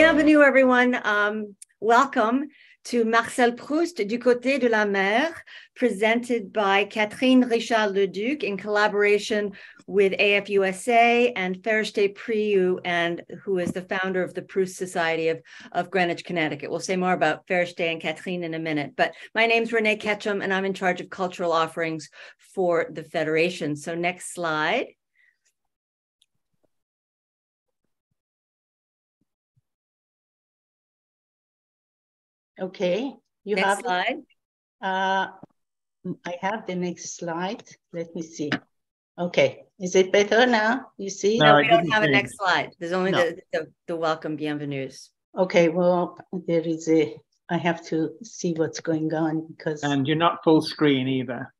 Bienvenue, everyone. Um, welcome to Marcel Proust du côté de la mer, presented by Catherine Richard Leduc in collaboration with AFUSA and Ferishte Priu, and who is the founder of the Proust Society of, of Greenwich, Connecticut. We'll say more about Ferishte and Catherine in a minute, but my name's Renee Ketchum, and I'm in charge of cultural offerings for the Federation. So next slide. Okay, you next have slide. Uh, I have the next slide. Let me see. Okay, is it better now? You see? No, no we don't have see. a next slide. There's only no. the, the, the welcome bienvenues. Okay, well, there is a, I have to see what's going on because. And you're not full screen either.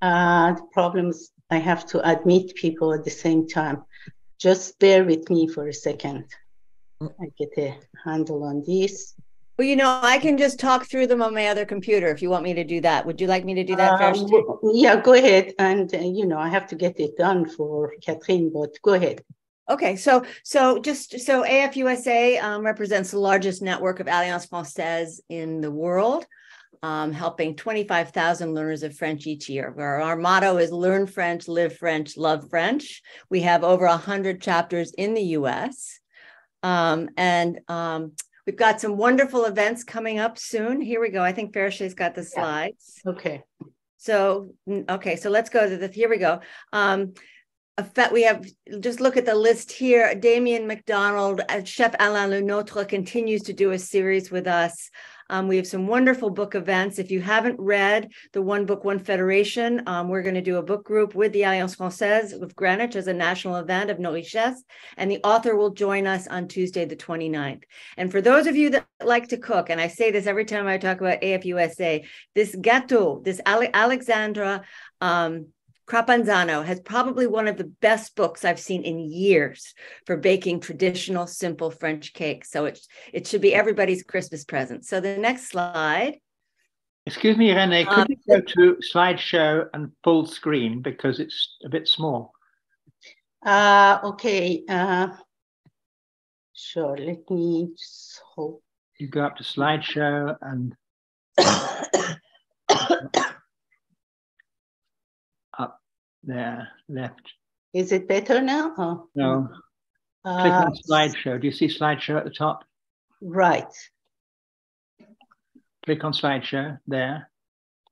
Uh, the problems I have to admit people at the same time. Just bear with me for a second. I get a handle on this. Well, you know, I can just talk through them on my other computer if you want me to do that. Would you like me to do that uh, first? yeah, go ahead. And, uh, you know, I have to get it done for Catherine, but go ahead. Okay, so so just so AFUSA um, represents the largest network of Alliance Française in the world um, helping 25,000 learners of French each year. Our our motto is learn French, live French, love French. We have over 100 chapters in the US. Um, and um, we've got some wonderful events coming up soon. Here we go. I think farishay has got the slides. Yeah. Okay. So, okay, so let's go to the, here we go. Um, we have, just look at the list here. Damien McDonald, uh, Chef Alain Notre continues to do a series with us. Um, we have some wonderful book events. If you haven't read the One Book, One Federation, um, we're going to do a book group with the Alliance Francaise with Greenwich as a national event of No Richesse. And the author will join us on Tuesday, the 29th. And for those of you that like to cook, and I say this every time I talk about AFUSA, this gâteau, this Ale- Alexandra um, Crapanzano has probably one of the best books I've seen in years for baking traditional simple French cakes. So it, it should be everybody's Christmas present. So the next slide. Excuse me, Renee, could you um, go to slideshow and full screen because it's a bit small? Uh, okay. Uh, sure, let me just hold. You go up to slideshow and there, left. Is it better now? Oh. No. Uh, Click on slideshow. Do you see slideshow at the top? Right. Click on slideshow there.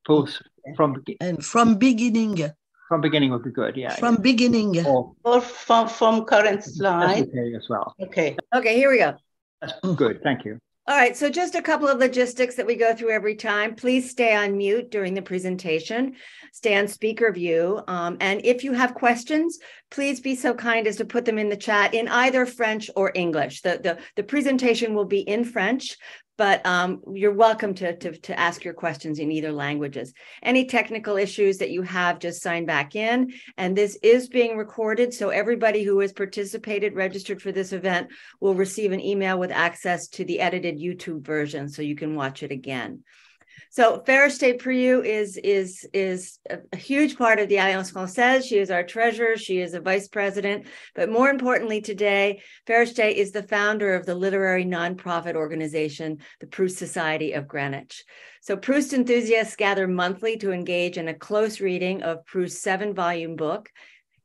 Pause from and from beginning. From beginning would be good, yeah. From yeah. beginning. Or, or, from, from current slide. okay as well. Okay. Okay, here we go. That's good. Thank you. All right, so just a couple of logistics that we go through every time. Please stay on mute during the presentation, stay on speaker view. Um, and if you have questions, please be so kind as to put them in the chat in either French or English. The, the, the presentation will be in French, but um, you're welcome to, to, to, ask your questions in either languages. Any technical issues that you have, just sign back in. And this is being recorded. So everybody who has participated, registered for this event, will receive an email with access to the edited YouTube version so you can watch it again. So Farah Priou is is is a huge part of the Alliance Française. She is our treasurer. She is a vice president. But more importantly, today, State is the founder of the literary nonprofit organization, the Proust Society of Greenwich. So Proust enthusiasts gather monthly to engage in a close reading of Proust's seven-volume book.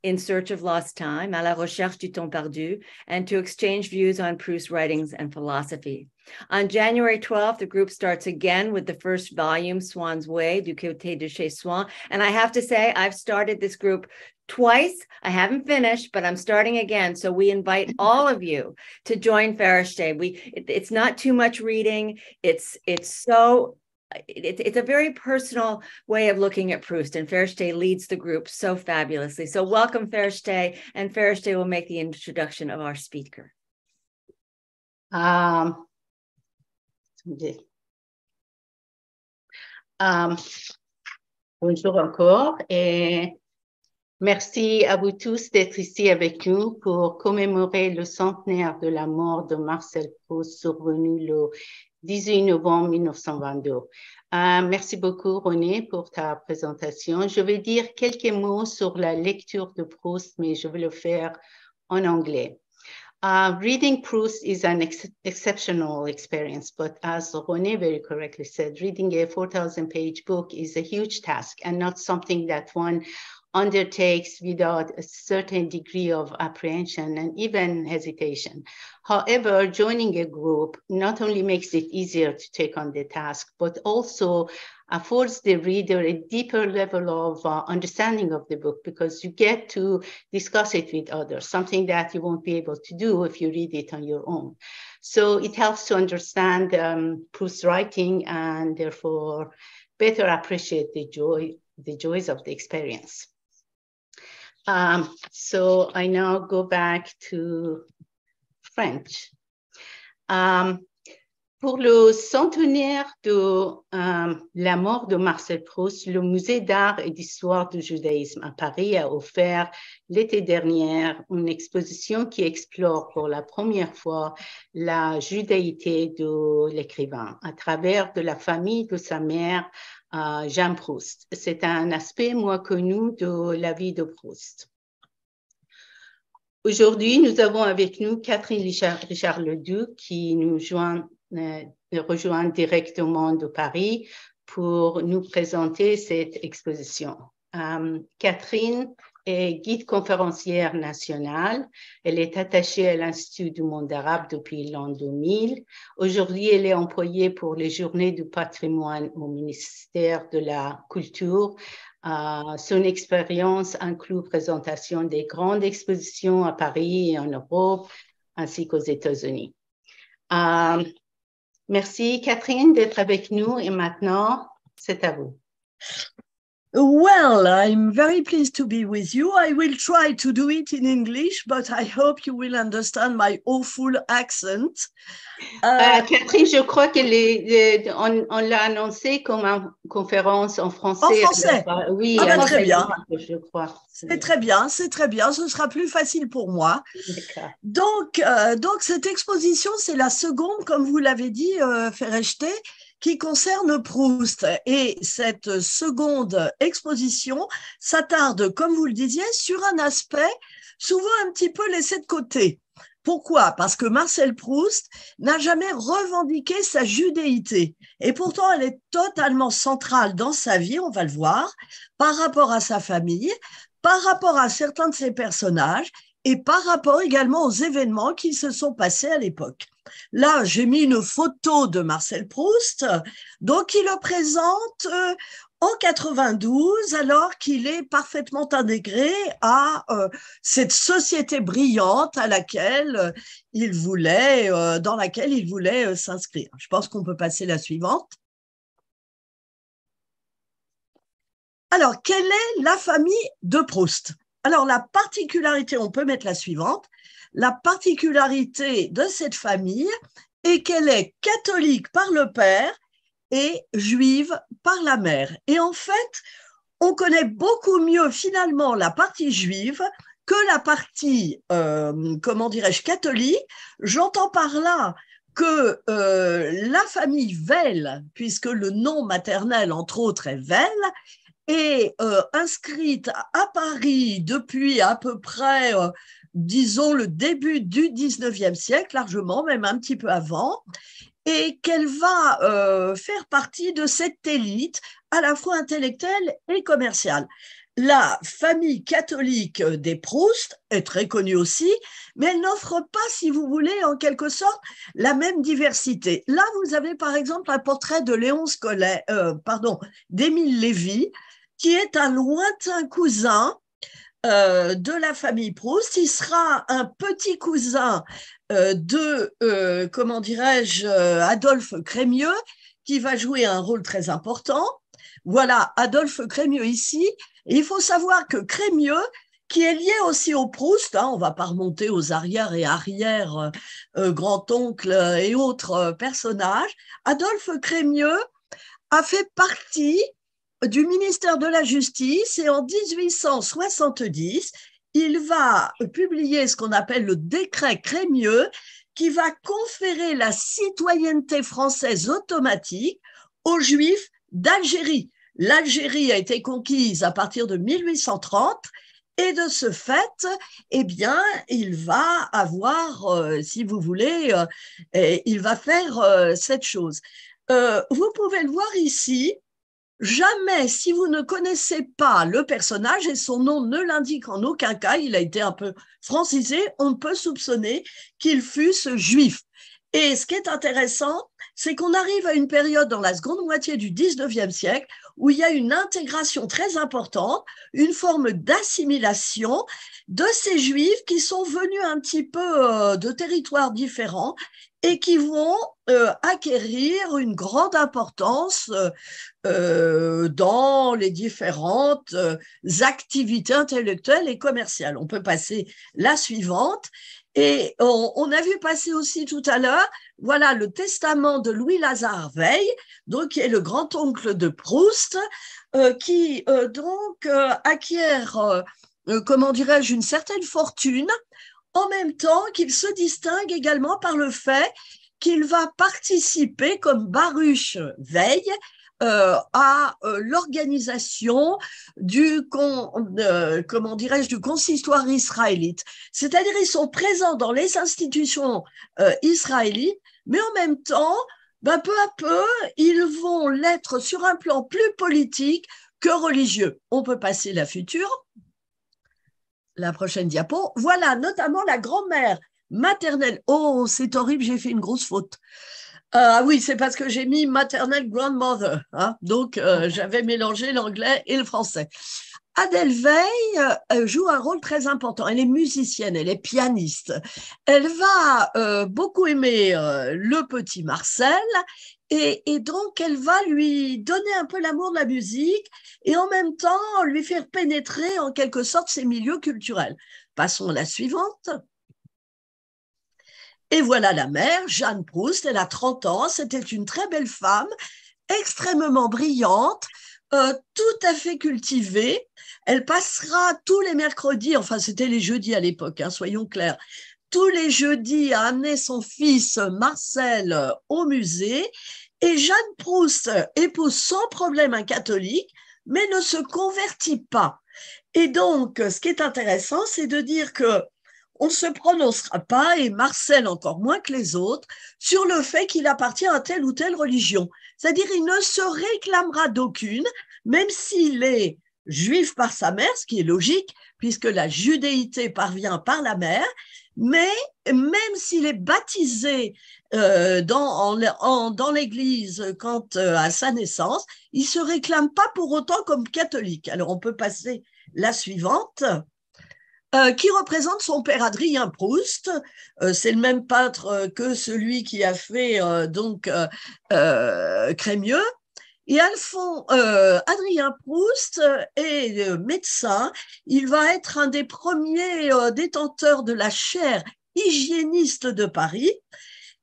In Search of Lost Time, à la recherche du temps perdu, and to exchange views on Proust's writings and philosophy. On January 12th, the group starts again with the first volume, Swan's Way, Du Côté de Chez Swan. And I have to say, I've started this group twice. I haven't finished, but I'm starting again. So we invite all of you to join Farishday. We it, it's not too much reading. It's it's so it, it's a very personal way of looking at Proust, and Farishday leads the group so fabulously. So welcome Farishday, and Farishday will make the introduction of our speaker. Um, Euh, bonjour encore et merci à vous tous d'être ici avec nous pour commémorer le centenaire de la mort de Marcel Proust survenu le 18 novembre 1922. Euh, merci beaucoup, René, pour ta présentation. Je vais dire quelques mots sur la lecture de Proust, mais je vais le faire en anglais. Uh, reading Proust is an ex exceptional experience, but as René very correctly said, reading a 4,000 page book is a huge task and not something that one undertakes without a certain degree of apprehension and even hesitation. However, joining a group not only makes it easier to take on the task, but also affords the reader a deeper level of uh, understanding of the book because you get to discuss it with others, something that you won't be able to do if you read it on your own. So it helps to understand um, Proust's writing and therefore better appreciate the joy, the joys of the experience. Um, so I now go back to French. Um, Pour le centenaire de euh, la mort de Marcel Proust, le Musée d'art et d'histoire du judaïsme à Paris a offert l'été dernier une exposition qui explore pour la première fois la judaïté de l'écrivain à travers de la famille de sa mère, euh, Jeanne Proust. C'est un aspect moins connu de la vie de Proust. Aujourd'hui, nous avons avec nous Catherine Richard, Richard qui nous joint euh, de rejoindre directement de Paris pour nous présenter cette exposition. Euh, Catherine est guide conférencière nationale. Elle est attachée à l'Institut du monde arabe depuis l'an 2000. Aujourd'hui, elle est employée pour les journées du patrimoine au ministère de la Culture. Euh, son expérience inclut présentation des grandes expositions à Paris et en Europe, ainsi qu'aux États-Unis. Merci Catherine d'être avec nous et maintenant, c'est à vous. Well, I'm very pleased to be with you. I will try to do it in English, but I hope you will understand my awful accent. Euh, euh, Catherine, je crois que les, euh, on, l'a annoncé comme une conférence en français. En français. oui, ah ben, très bien. Je crois. C'est très bien, c'est très bien. Ce sera plus facile pour moi. Donc, euh, donc cette exposition, c'est la seconde, comme vous l'avez dit, euh, acheter qui concerne Proust. Et cette seconde exposition s'attarde, comme vous le disiez, sur un aspect souvent un petit peu laissé de côté. Pourquoi Parce que Marcel Proust n'a jamais revendiqué sa judéité. Et pourtant, elle est totalement centrale dans sa vie, on va le voir, par rapport à sa famille, par rapport à certains de ses personnages et par rapport également aux événements qui se sont passés à l'époque. Là, j'ai mis une photo de Marcel Proust, donc il le présente euh, en 92, alors qu'il est parfaitement intégré à euh, cette société brillante à laquelle euh, il voulait, dans laquelle il voulait s'inscrire. Je pense qu'on peut passer la suivante. Alors, quelle est la famille de Proust alors la particularité, on peut mettre la suivante, la particularité de cette famille est qu'elle est catholique par le père et juive par la mère. Et en fait, on connaît beaucoup mieux finalement la partie juive que la partie, euh, comment dirais-je, catholique. J'entends par là que euh, la famille velle, puisque le nom maternel, entre autres, est velle », est euh, inscrite à Paris depuis à peu près, euh, disons, le début du 19e siècle, largement, même un petit peu avant, et qu'elle va euh, faire partie de cette élite à la fois intellectuelle et commerciale. La famille catholique des Proust est très connue aussi, mais elle n'offre pas, si vous voulez, en quelque sorte, la même diversité. Là, vous avez par exemple un portrait de Léon Scollet, pardon, d'Émile Lévy, qui est un lointain cousin euh, de la famille Proust. Il sera un petit cousin euh, de, euh, comment dirais-je, Adolphe Crémieux, qui va jouer un rôle très important. Voilà, Adolphe Crémieux ici. il faut savoir que Crémieux, qui est lié aussi au Proust, hein, on va pas remonter aux arrières et arrières, grand-oncle et autres personnages, Adolphe Crémieux a fait partie du ministère de la Justice et en 1870, il va publier ce qu'on appelle le décret Crémieux qui va conférer la citoyenneté française automatique aux Juifs d'Algérie. L'Algérie a été conquise à partir de 1830 et de ce fait, eh bien, il va avoir, euh, si vous voulez, euh, il va faire euh, cette chose. vous pouvez le voir ici, Jamais, si vous ne connaissez pas le personnage et son nom ne l'indique en aucun cas, il a été un peu francisé, on ne peut soupçonner qu'il fût juif. Et ce qui est intéressant, c'est qu'on arrive à une période dans la seconde moitié du 19e siècle où il y a une intégration très importante, une forme d'assimilation de ces juifs qui sont venus un petit peu euh, de territoires différents et qui vont euh, acquérir une grande importance euh, euh, dans les différentes activités intellectuelles et commerciales. On peut passer la suivante. Et on, a vu passer aussi tout à l'heure, voilà le testament de Louis Lazare Veil, donc qui est le grand-oncle de Proust, qui donc acquiert, comment dirais-je, une certaine fortune en même temps qu'il se distingue également par le fait qu'il va participer comme Baruch Veille euh, à euh, l'organisation du euh, comment dirais-je du consistoire israélite. C'est-à-dire ils sont présents dans les institutions israélites, mais en même temps, ben, peu à peu, ils vont l'être sur un plan plus politique que religieux. On peut passer la future, la prochaine diapo. Voilà, notamment la grand-mère maternelle. Oh, c'est horrible, j'ai fait une grosse faute. Euh, ah oui, c'est parce que j'ai mis maternelle grandmother. Hein. donc, euh, ah. j'avais mélangé l'anglais et le français. Adèle Veil euh, joue un rôle très important. Elle est musicienne, elle est pianiste. Elle va beaucoup aimer le petit Marcel et, donc, elle va lui donner un peu l'amour de la musique et en même temps lui faire pénétrer en quelque sorte ses milieux culturels. Passons à la suivante. Et voilà la mère, Jeanne Proust, elle a 30 ans, c'était une très belle femme, extrêmement brillante, euh, tout à fait cultivée. Elle passera tous les mercredis, enfin c'était les jeudis à l'époque, hein, soyons clairs, tous les jeudis à amené son fils Marcel au musée et Jeanne Proust épouse sans problème un catholique, mais ne se convertit pas. Et donc, ce qui est intéressant, c'est de dire que on se prononcera pas, et Marcel encore moins que les autres, sur le fait qu'il appartient à telle ou telle religion. C'est-à-dire, il ne se réclamera d'aucune, même s'il est juif par sa mère, ce qui est logique, puisque la judéité parvient par la mère, mais même s'il est baptisé euh, dans, l'Église quand euh, à sa naissance, il se réclame pas pour autant comme catholique. Alors on peut passer la suivante. Euh, qui représente son père Adrien Proust. c'est le même peintre que celui qui a fait donc Crémieux. Et Alphon, euh, Adrien Proust est euh, médecin. Il va être un des premiers euh, détenteurs de la chaire hygiéniste de Paris.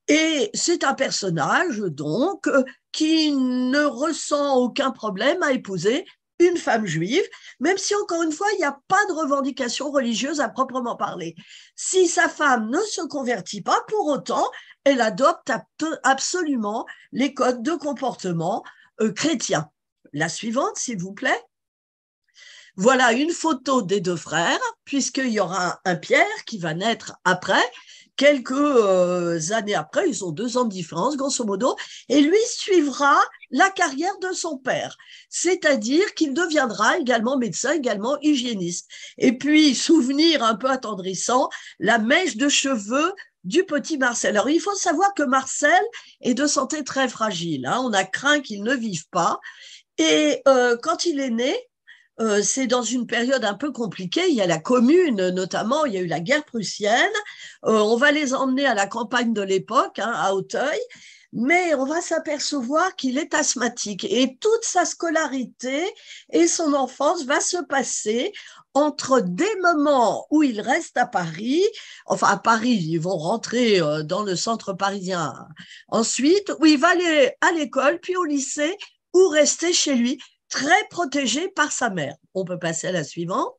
Et c'est un personnage, donc, qui ne ressent aucun problème à épouser une femme juive, même si, encore une fois, il n'y a pas de revendication religieuse à proprement parler. Si sa femme ne se convertit pas, pour autant, elle adopte absolument les codes de comportement euh, chrétien. La suivante, s'il vous plaît. Voilà une photo des deux frères, puisqu'il y aura un Pierre qui va naître après, quelques euh, années après, ils ont deux ans de différence, grosso modo, et lui suivra la carrière de son père, c'est-à-dire qu'il deviendra également médecin, également hygiéniste. Et puis, souvenir un peu attendrissant, la mèche de cheveux du petit Marcel. Alors, il faut savoir que Marcel est de santé très fragile. Hein. On a craint qu'il ne vive pas. Et euh, quand il est né, euh, c'est dans une période un peu compliquée. Il y a la commune, notamment, il y a eu la guerre prussienne. Euh, on va les emmener à la campagne de l'époque, hein, à Auteuil, mais on va s'apercevoir qu'il est asthmatique et toute sa scolarité et son enfance va se passer entre des moments où il reste à Paris, enfin à Paris, ils vont rentrer euh, dans le centre parisien ensuite, où il va aller à l'école, puis au lycée, ou rester chez lui, très protégé par sa mère. On peut passer à la suivante.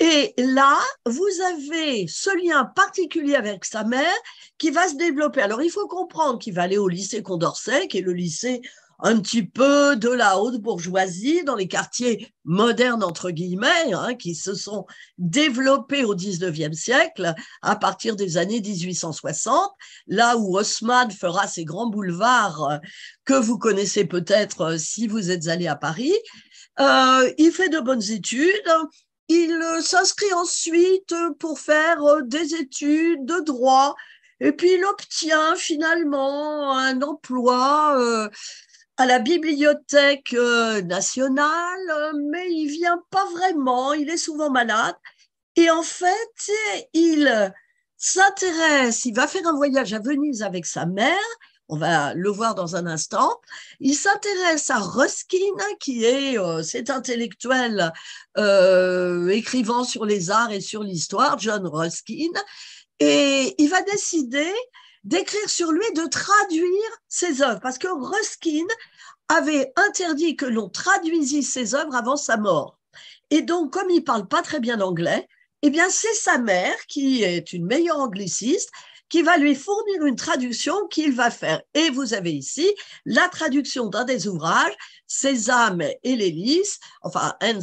Et là, vous avez ce lien particulier avec sa mère qui va se développer. Alors, il faut comprendre qu'il va aller au lycée Condorcet, qui est le lycée un petit peu de la haute bourgeoisie dans les quartiers modernes, entre guillemets, hein, qui se sont développés au 19e siècle, à partir des années 1860, là où Haussmann fera ses grands boulevards euh, que vous connaissez peut-être euh, si vous êtes allé à Paris. Euh, il fait de bonnes études. Il s'inscrit ensuite pour faire des études de droit et puis il obtient finalement un emploi euh, à la Bibliothèque euh, nationale, mais il vient pas vraiment, il est souvent malade. Et en fait, il s'intéresse, il va faire un voyage à Venise avec sa mère, on va le voir dans un instant. Il s'intéresse à Ruskin, qui est euh, cet intellectuel euh, écrivant sur les arts et sur l'histoire, John Ruskin, et il va décider d'écrire sur lui, de traduire ses œuvres, parce que Ruskin avait interdit que l'on traduisît ses œuvres avant sa mort. Et donc, comme il ne parle pas très bien anglais, eh bien, c'est sa mère, qui est une meilleure angliciste, qui va lui fournir une traduction qu'il va faire. Et vous avez ici la traduction d'un des ouvrages, Sésame et les lys, enfin and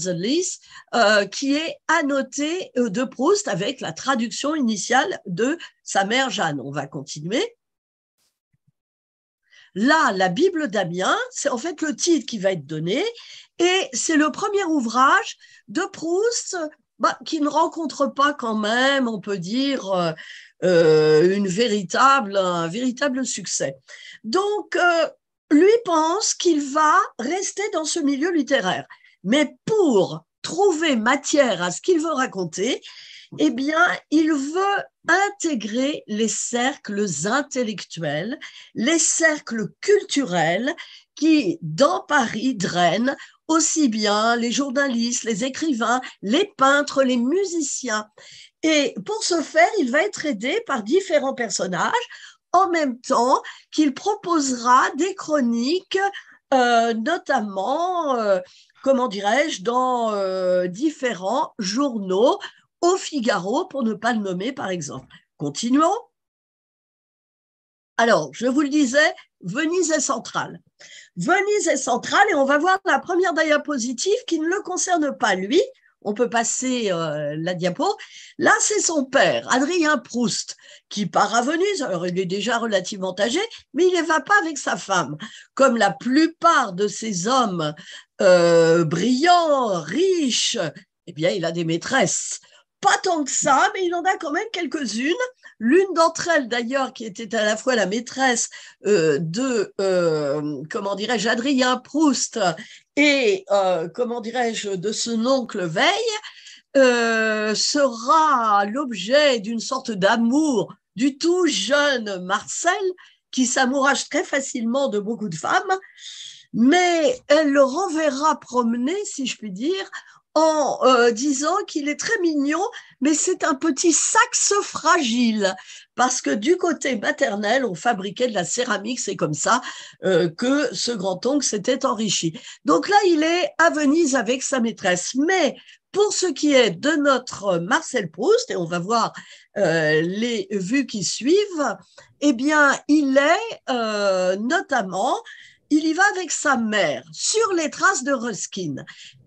euh, qui est annoté euh, de Proust avec la traduction initiale de sa mère Jeanne. On va continuer. Là, la Bible d'Amiens, c'est en fait le titre qui va être donné, et c'est le premier ouvrage de Proust bah, qui ne rencontre pas quand même, on peut dire, euh, euh, une véritable, un véritable succès. Donc, euh, lui pense qu'il va rester dans ce milieu littéraire. Mais pour trouver matière à ce qu'il veut raconter, eh bien, il veut intégrer les cercles intellectuels, les cercles culturels qui, dans Paris, drainent aussi bien les journalistes, les écrivains, les peintres, les musiciens. Et pour ce faire, il va être aidé par différents personnages en même temps qu'il proposera des chroniques, euh, notamment, euh, comment dirais-je, dans euh, différents journaux, au Figaro, pour ne pas le nommer, par exemple. Continuons. Alors, je vous le disais, Venise est centrale. Venise est centrale et on va voir la première diapositive qui ne le concerne pas lui, on peut passer euh, la diapo. Là, c'est son père, Adrien Proust, qui part à Venise. Alors, il est déjà relativement âgé, mais il ne va pas avec sa femme. Comme la plupart de ces hommes euh, brillants, riches, eh bien, il a des maîtresses. Pas tant que ça, mais il en a quand même quelques-unes. L'une d'entre elles, d'ailleurs, qui était à la fois la maîtresse euh, de, comment dirais-je, Adrien Proust et, euh, comment dirais-je, de ce oncle Veille euh, sera l'objet d'une sorte d'amour du tout jeune Marcel qui s'amourage très facilement de beaucoup de femmes, mais elle le renverra promener, si je puis dire, en euh, disant qu'il est très mignon, mais c'est un petit saxe fragile, parce que du côté maternel, on fabriquait de la céramique, c'est comme ça euh, que ce grand-oncle s'était enrichi. Donc là, il est à Venise avec sa maîtresse, mais pour ce qui est de notre Marcel Proust, et on va voir euh, les vues qui suivent, eh bien, il est notamment il y va avec sa mère sur les traces de Ruskin.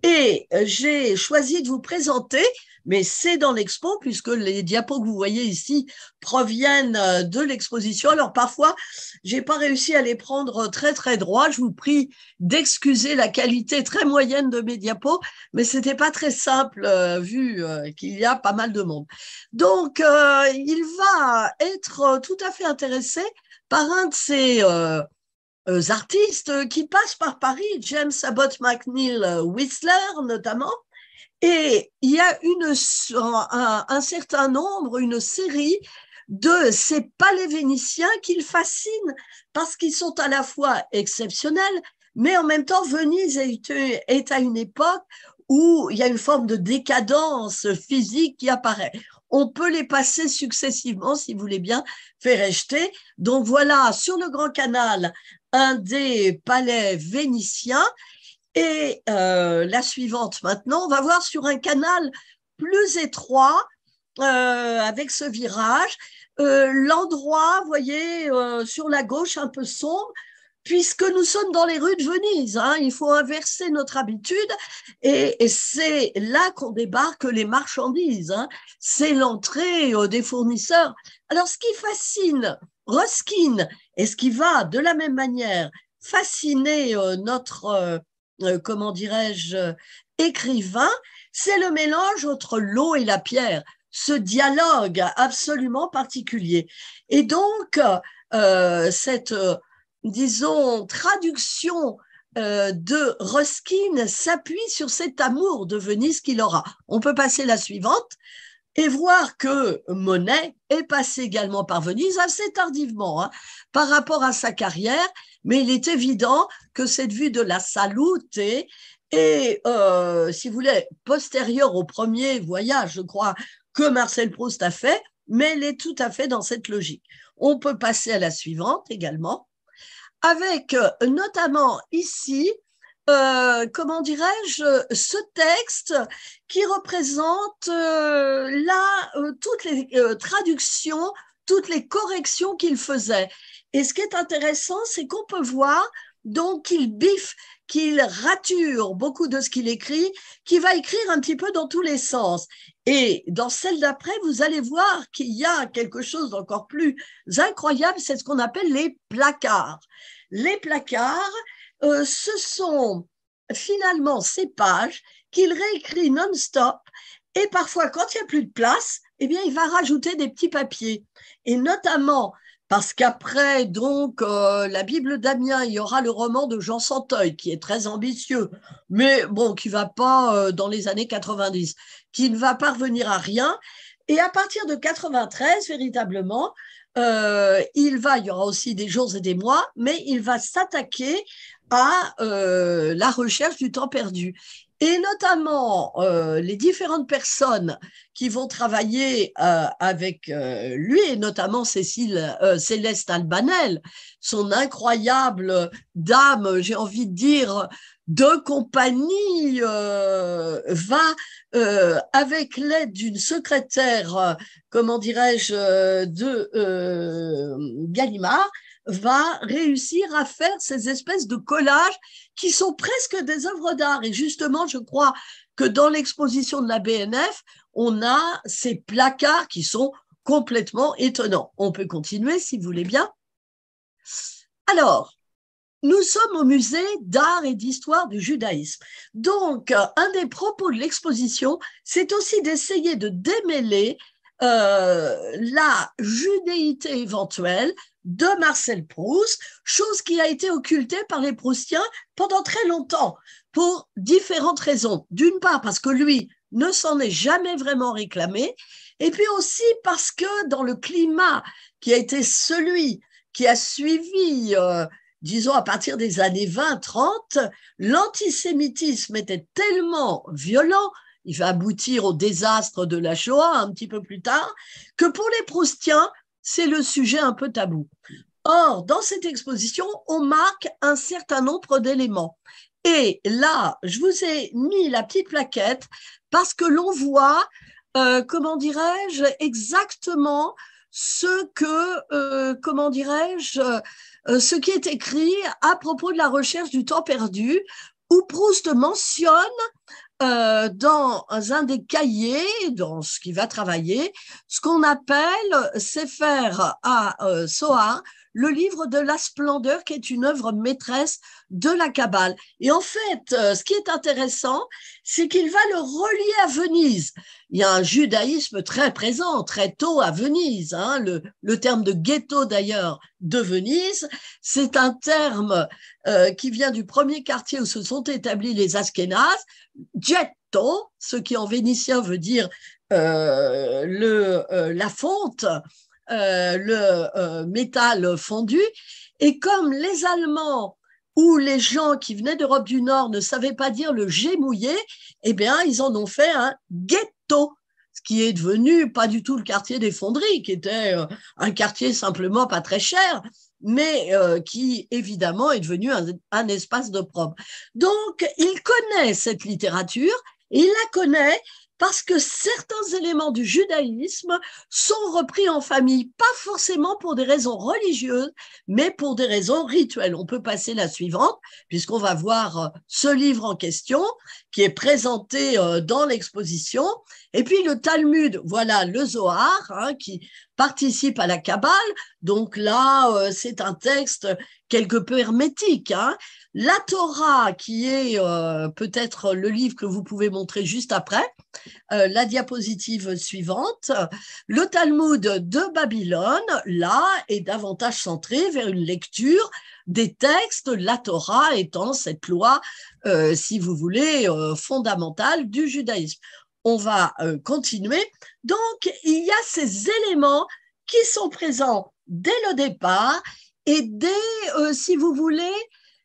Et euh, j'ai choisi de vous présenter, mais c'est dans l'expo, puisque les diapos que vous voyez ici proviennent euh, de l'exposition. Alors parfois, j'ai pas réussi à les prendre très très droit. Je vous prie d'excuser la qualité très moyenne de mes diapos, mais n'était pas très simple euh, vu qu'il y a pas mal de monde. Donc, il va être tout à fait intéressé par un de ces euh, artistes euh, qui passent par Paris, James Abbott McNeill euh, Whistler notamment. Et il y a un, certain nombre, une série de ces palais vénitiens qu'ils fascinent parce qu'ils sont à la fois exceptionnels, mais en même temps, Venise est à une époque où il y a une forme de décadence physique qui apparaît. On peut les passer successivement, si vous voulez bien, faire acheter Donc voilà, sur le Grand Canal, un des palais vénitiens. Et euh, la suivante maintenant, on va voir sur un canal plus étroit euh, avec ce virage. Euh, l'endroit, vous voyez, sur la gauche un peu sombre, puisque nous sommes dans les rues de Venise. Hein. il faut inverser notre habitude et, c'est là qu'on débarque les marchandises. Hein. c'est l'entrée des fournisseurs. Alors, ce qui fascine Ruskin, est-ce qui va de la même manière fasciner euh, notre, euh, euh, comment dirais-je, écrivain C'est le mélange entre l'eau et la pierre, ce dialogue absolument particulier. Et donc, cette, disons, traduction de Ruskin s'appuie sur cet amour de Venise qu'il aura. On peut passer la suivante et voir que Monet est passé également par Venise assez tardivement hein, par rapport à sa carrière, mais il est évident que cette vue de la Salute est, euh, si vous voulez, postérieure au premier voyage, je crois, que Marcel Proust a fait, mais elle est tout à fait dans cette logique. On peut passer à la suivante également, avec euh, notamment ici euh, comment dirais-je, ce texte qui représente euh, là euh, toutes les traductions, toutes les corrections qu'il faisait. Et ce qui est intéressant, c'est qu'on peut voir donc qu'il biffe, qu'il rature beaucoup de ce qu'il écrit, qu'il va écrire un petit peu dans tous les sens. Et dans celle d'après, vous allez voir qu'il y a quelque chose d'encore plus incroyable, c'est ce qu'on appelle les placards. Les placards, euh, ce sont finalement ces pages qu'il réécrit non-stop et parfois quand il n'y a plus de place, eh bien il va rajouter des petits papiers et notamment parce qu'après donc euh, la Bible d'Amiens, il y aura le roman de Jean Santeuil qui est très ambitieux, mais bon qui va pas euh, dans les années 90, qui ne va parvenir à rien et à partir de 93 véritablement il va, il y aura aussi des jours et des mois, mais il va s'attaquer à euh, la recherche du temps perdu. Et notamment, euh, les différentes personnes qui vont travailler euh, avec lui, et notamment Cécile Céleste Albanel, son incroyable dame, j'ai envie de dire, de compagnie, va, avec l'aide d'une secrétaire, comment dirais-je, de Gallimard, va réussir à faire ces espèces de collages qui sont presque des œuvres d'art. Et justement, je crois que dans l'exposition de la BNF, on a ces placards qui sont complètement étonnants. On peut continuer si vous voulez bien. Alors, nous sommes au musée d'art et d'histoire du judaïsme. Donc, un des propos de l'exposition, c'est aussi d'essayer de démêler euh, la judéité éventuelle de Marcel Proust, chose qui a été occultée par les Proustiens pendant très longtemps, pour différentes raisons. D'une part, parce que lui ne s'en est jamais vraiment réclamé, et puis aussi parce que dans le climat qui a été celui qui a suivi, euh, disons, à partir des années 20-30, l'antisémitisme était tellement violent il va aboutir au désastre de la Shoah un petit peu plus tard, que pour les Proustiens, c'est le sujet un peu tabou. Or, dans cette exposition, on marque un certain nombre d'éléments. Et là, je vous ai mis la petite plaquette parce que l'on voit, euh, comment dirais-je, exactement ce que, euh, comment dirais-je, euh, ce qui est écrit à propos de la recherche du temps perdu, où Proust mentionne euh, dans un des cahiers, dans ce qu'il va travailler, ce qu'on appelle, euh, c'est faire à euh, Soa le livre de la splendeur qui est une œuvre maîtresse de la Kabbale. Et en fait, euh, ce qui est intéressant, c'est qu'il va le relier à Venise. Il y a un judaïsme très présent, très tôt à Venise. Hein, le, terme de ghetto, d'ailleurs, de Venise, c'est un terme euh, qui vient du premier quartier où se sont établis les Ashkénazes. ghetto, ce qui en vénitien veut dire euh, le, la fonte euh, le euh, métal fondu. Et comme les Allemands ou les gens qui venaient d'Europe du Nord ne savaient pas dire le G mouillé, eh bien, ils en ont fait un ghetto, ce qui est devenu pas du tout le quartier des fonderies, qui était euh, un quartier simplement pas très cher, mais qui évidemment est devenu un, un espace de propre. Donc, il connaît cette littérature, il la connaît, parce que certains éléments du judaïsme sont repris en famille, pas forcément pour des raisons religieuses, mais pour des raisons rituelles. On peut passer la suivante, puisqu'on va voir euh, ce livre en question, est présenté euh, dans l'exposition. Et puis le Talmud, voilà le Zohar, hein, qui participe à la Kabbale. Donc là, euh, c'est un texte quelque peu hermétique. Hein. La Torah, qui est euh, peut-être le livre que vous pouvez montrer juste après, la diapositive suivante, le Talmud de Babylone, là, est davantage centré vers une lecture des textes, la Torah étant cette loi, euh, si vous voulez, euh, fondamentale du judaïsme. On va euh, continuer. Donc, il y a ces éléments qui sont présents dès le départ et dès, si vous voulez,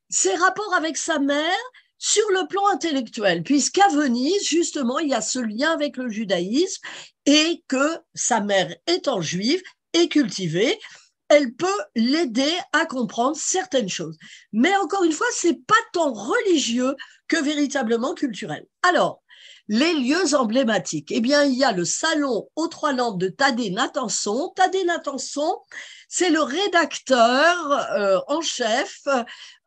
ses rapports avec sa mère sur le plan intellectuel, puisqu'à Venise, justement, il y a ce lien avec le judaïsme et que sa mère étant juive est cultivée elle peut l'aider à comprendre certaines choses. Mais encore une fois, c'est pas tant religieux que véritablement culturel. Alors, les lieux emblématiques. Eh bien, il y a le salon aux trois lampes de Thaddée Nathanson. Tadé Nathanson, c'est le rédacteur euh, en chef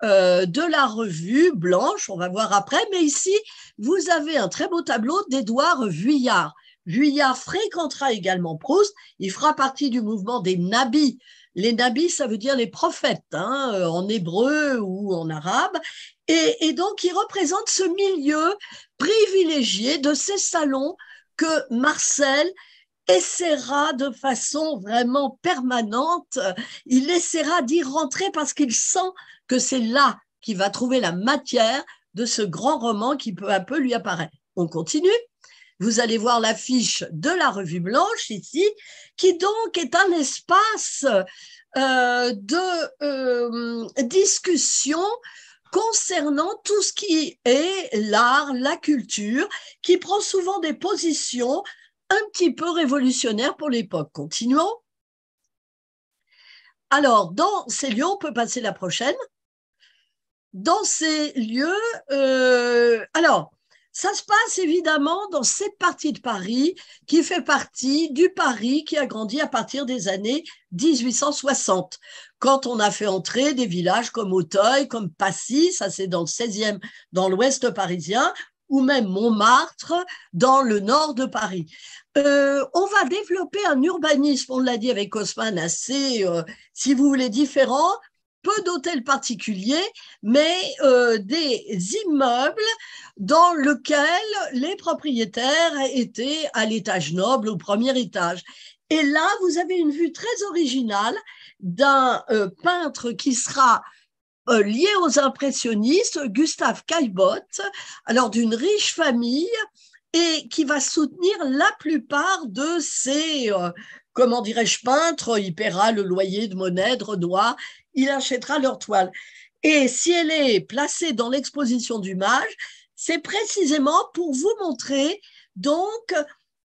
euh, de la revue Blanche, on va voir après, mais ici, vous avez un très beau tableau d'Édouard Vuillard. Vuillard fréquentera également Proust, il fera partie du mouvement des nabis les nabis, ça veut dire les prophètes hein, euh, en hébreu ou en arabe. Et, donc, ils représentent ce milieu privilégié de ces salons que Marcel essaiera de façon vraiment permanente, il essaiera d'y rentrer parce qu'il sent que c'est là qu'il va trouver la matière de ce grand roman qui peu à peu lui apparaît. On continue vous allez voir l'affiche de la revue blanche ici, qui donc est un espace euh, de euh, discussion concernant tout ce qui est l'art, la culture, qui prend souvent des positions un petit peu révolutionnaires pour l'époque. Continuons. Alors, dans ces lieux, on peut passer la prochaine. Dans ces lieux, euh, alors, ça se passe évidemment dans cette partie de Paris qui fait partie du Paris qui a grandi à partir des années 1860, quand on a fait entrer des villages comme Auteuil, comme Passy, ça c'est dans le 16e, dans l'ouest parisien, ou même Montmartre, dans le nord de Paris. Euh, on va développer un urbanisme, on l'a dit avec Haussmann, assez, euh, si vous voulez, différent, peu d'hôtels particuliers, mais euh, des immeubles dans lesquels les propriétaires étaient à l'étage noble, au premier étage. Et là, vous avez une vue très originale d'un euh, peintre qui sera euh, lié aux impressionnistes, Gustave Caillebotte, alors d'une riche famille, et qui va soutenir la plupart de ces, comment dirais-je, peintres. Il paiera le loyer de Monet, de Renoir, il achètera leur toile. Et si elle est placée dans l'exposition du mage, c'est précisément pour vous montrer donc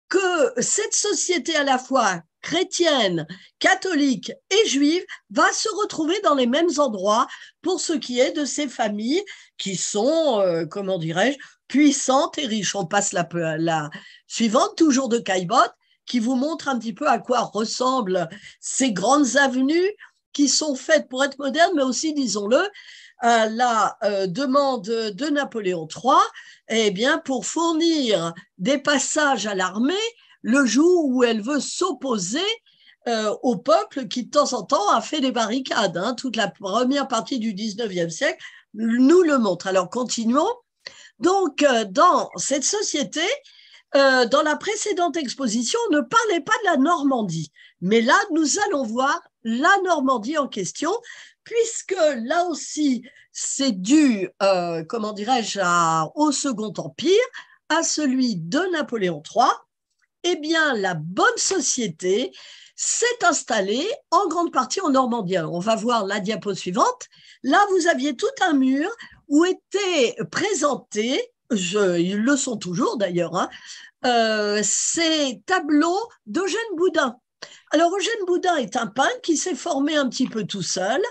que cette société à la fois chrétienne, catholique et juive va se retrouver dans les mêmes endroits pour ce qui est de ces familles qui sont, euh, comment dirais-je, puissantes et riches. On passe la, la suivante, toujours de Caillebotte, qui vous montre un petit peu à quoi ressemblent ces grandes avenues qui sont faites pour être modernes, mais aussi, disons-le, à euh, la euh, demande de Napoléon III, eh bien, pour fournir des passages à l'armée le jour où elle veut s'opposer euh, au peuple qui, de temps en temps, a fait des barricades. Hein. toute la première partie du 19e siècle nous le montre. Alors, continuons. Donc, dans cette société, dans la précédente exposition, on ne parlait pas de la Normandie. Mais là, nous allons voir la Normandie en question, puisque là aussi, c'est dû, euh, comment dirais-je, au Second Empire, à celui de Napoléon III, eh bien, la bonne société s'est installée en grande partie en Normandie. on va voir la diapo suivante. Là, vous aviez tout un mur où étaient présentés, ils le sont toujours d'ailleurs, hein, euh, ces tableaux d'Eugène Boudin. Alors Eugène Boudin est un peintre qui s'est formé un petit peu tout seul,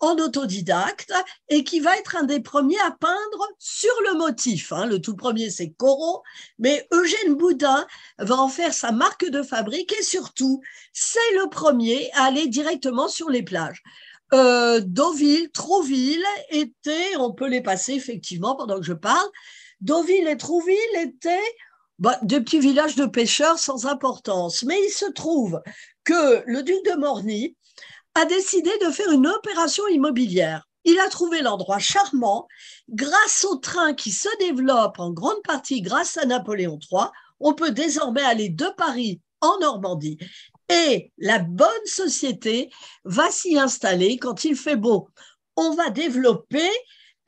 en autodidacte, et qui va être un des premiers à peindre sur le motif. Hein. Le tout premier, c'est Corot, mais Eugène Boudin va en faire sa marque de fabrique et surtout, c'est le premier à aller directement sur les plages. Euh, Deauville, Trouville étaient, on peut les passer effectivement pendant que je parle, Deauville et Trouville étaient de bah, des petits villages de pêcheurs sans importance. Mais il se trouve que le duc de Morny a décidé de faire une opération immobilière. Il a trouvé l'endroit charmant grâce au train qui se développe en grande partie grâce à Napoléon III. On peut désormais aller de Paris en Normandie et la bonne société va s'y installer quand il fait beau. On va développer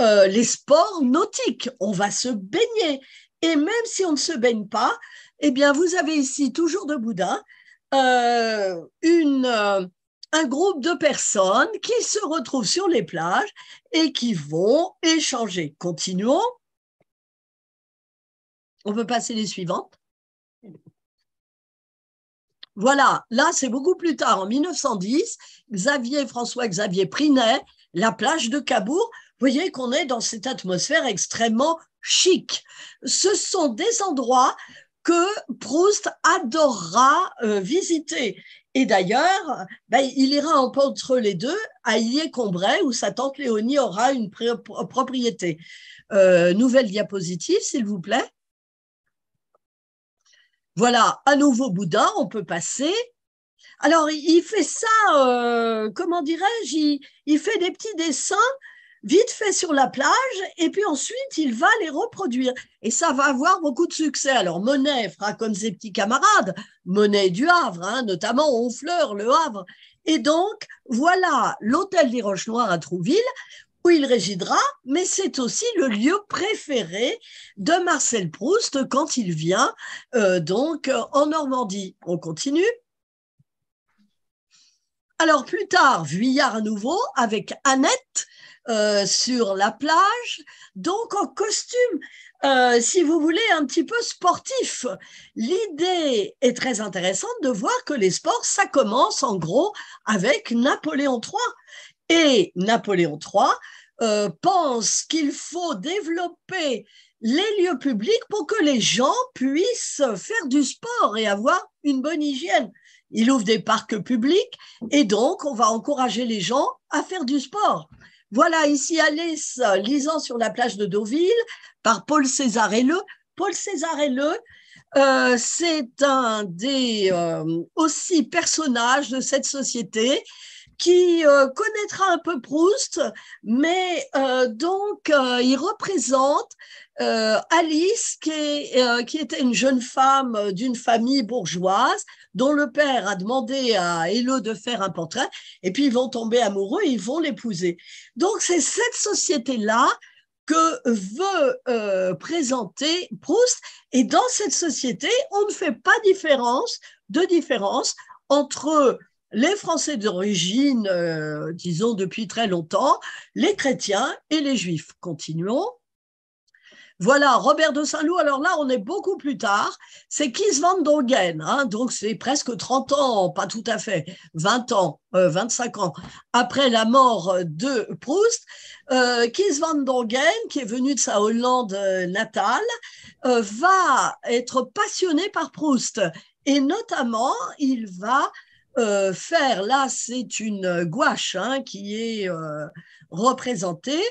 euh, les sports nautiques, on va se baigner. Et même si on ne se baigne pas, eh bien, vous avez ici, toujours de Boudin euh, euh, un groupe de personnes qui se retrouvent sur les plages et qui vont échanger. Continuons. On peut passer les suivantes. Voilà, là c'est beaucoup plus tard, en 1910, Xavier François Xavier Prinet, la plage de Cabourg, vous voyez qu'on est dans cette atmosphère extrêmement chic. Ce sont des endroits que Proust adorera euh, visiter. Et d'ailleurs, ben, il ira entre les deux à Illier-Combray, où sa tante Léonie aura une propriété. Euh, nouvelle diapositive, s'il vous plaît. Voilà, à nouveau Bouddha, on peut passer. Alors, il fait ça, euh, comment dirais-je, il, fait des petits dessins vite fait sur la plage, et puis ensuite, il va les reproduire. Et ça va avoir beaucoup de succès. Alors, Monet fera comme ses petits camarades, Monet du Havre, notamment, hein, notamment Honfleur, le Havre. Et donc, voilà l'hôtel des Roches Noires à Trouville, où il résidera, mais c'est aussi le lieu préféré de Marcel Proust quand il vient euh, donc en Normandie. On continue. Alors plus tard, Vuillard à nouveau avec Annette, euh, sur la plage, donc en costume, euh, si vous voulez, un petit peu sportif. L'idée est très intéressante de voir que les sports, ça commence en gros avec Napoléon III. Et Napoléon III euh, pense qu'il faut développer les lieux publics pour que les gens puissent faire du sport et avoir une bonne hygiène. Il ouvre des parcs publics et donc on va encourager les gens à faire du sport. Voilà, ici Alice, lisant sur la plage de Deauville, par Paul César Helleux. Paul César euh, c'est un des euh, aussi personnages de cette société qui euh, connaîtra un peu Proust, mais euh, donc il représente Alice qui était une jeune femme d'une famille bourgeoise, dont le père a demandé à Hélo de faire un portrait, et puis ils vont tomber amoureux ils vont l'épouser. Donc c'est cette société-là que veut euh, présenter Proust, et dans cette société, on ne fait pas différence, de différence entre les Français d'origine, euh, disons depuis très longtemps, les chrétiens et les juifs. Continuons. Voilà, Robert de Saint-Loup, alors là, on est beaucoup plus tard. C'est Kees van Dongen, hein, donc c'est presque 30 ans, pas tout à fait, 20 ans, 25 euh, ans, après la mort de Proust. Euh, van Dongen, qui est venu de sa Hollande euh, natale, euh, va être passionné par Proust. Et notamment, il va faire, là c'est une gouache hein, qui est représentée,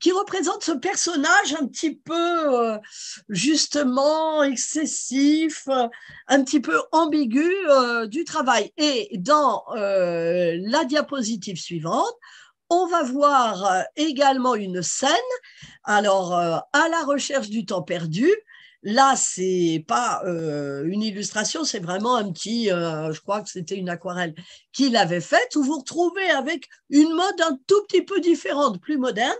qui représente ce personnage un petit peu euh, justement excessif, euh, un petit peu ambigu euh, du travail. Et dans la diapositive suivante, on va voir également une scène, alors à la recherche du temps perdu, Là, c'est pas une illustration, c'est vraiment un petit, je crois que c'était une aquarelle qu'il avait faite, où vous retrouvez avec une mode un tout petit peu différente, plus moderne,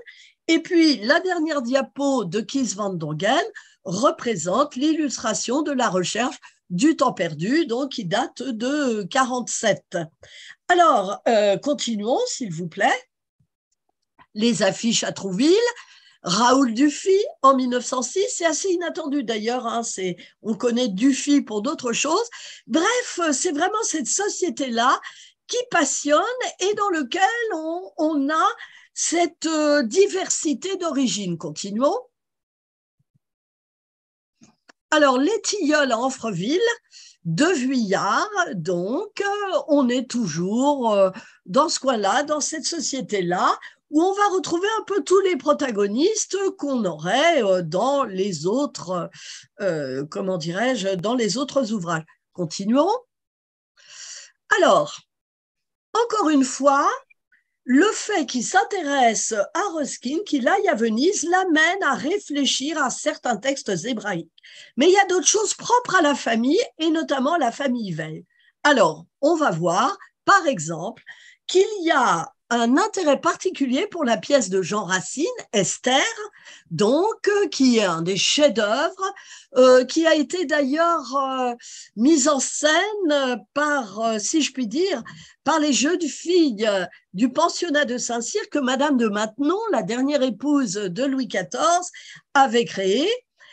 et puis, la dernière diapo de Kees van Dongen représente l'illustration de la recherche du temps perdu, donc qui date de 47. Alors, euh, continuons, s'il vous plaît. Les affiches à Trouville. Raoul Dufy en 1906, c'est assez inattendu d'ailleurs, hein, on connaît Dufy pour d'autres choses. Bref, c'est vraiment cette société-là qui passionne et dans lequel on a cette euh, diversité d'origine. Continuons. Alors, les tilleuls à Anfreville, de Vuillard, donc, euh, on est toujours euh, dans ce coin-là, dans cette société-là, où on va retrouver un peu tous les protagonistes qu'on aurait dans les autres, comment dirais-je, dans les autres ouvrages. Continuons. Alors, encore une fois, le fait qu'il s'intéresse à Ruskin, qu'il aille à Venise, l'amène à réfléchir à certains textes hébraïques. Mais il y a d'autres choses propres à la famille, et notamment la famille Veil. Alors, on va voir, par exemple, qu'il y a un intérêt particulier pour la pièce de Jean Racine, Esther, donc, euh, qui est un des chefs-d'œuvre, euh, qui a été d'ailleurs euh, mise en scène par, si je puis dire, par les jeux de filles du pensionnat de Saint-Cyr que Madame de Maintenon, la dernière épouse de Louis XIV, avait créé.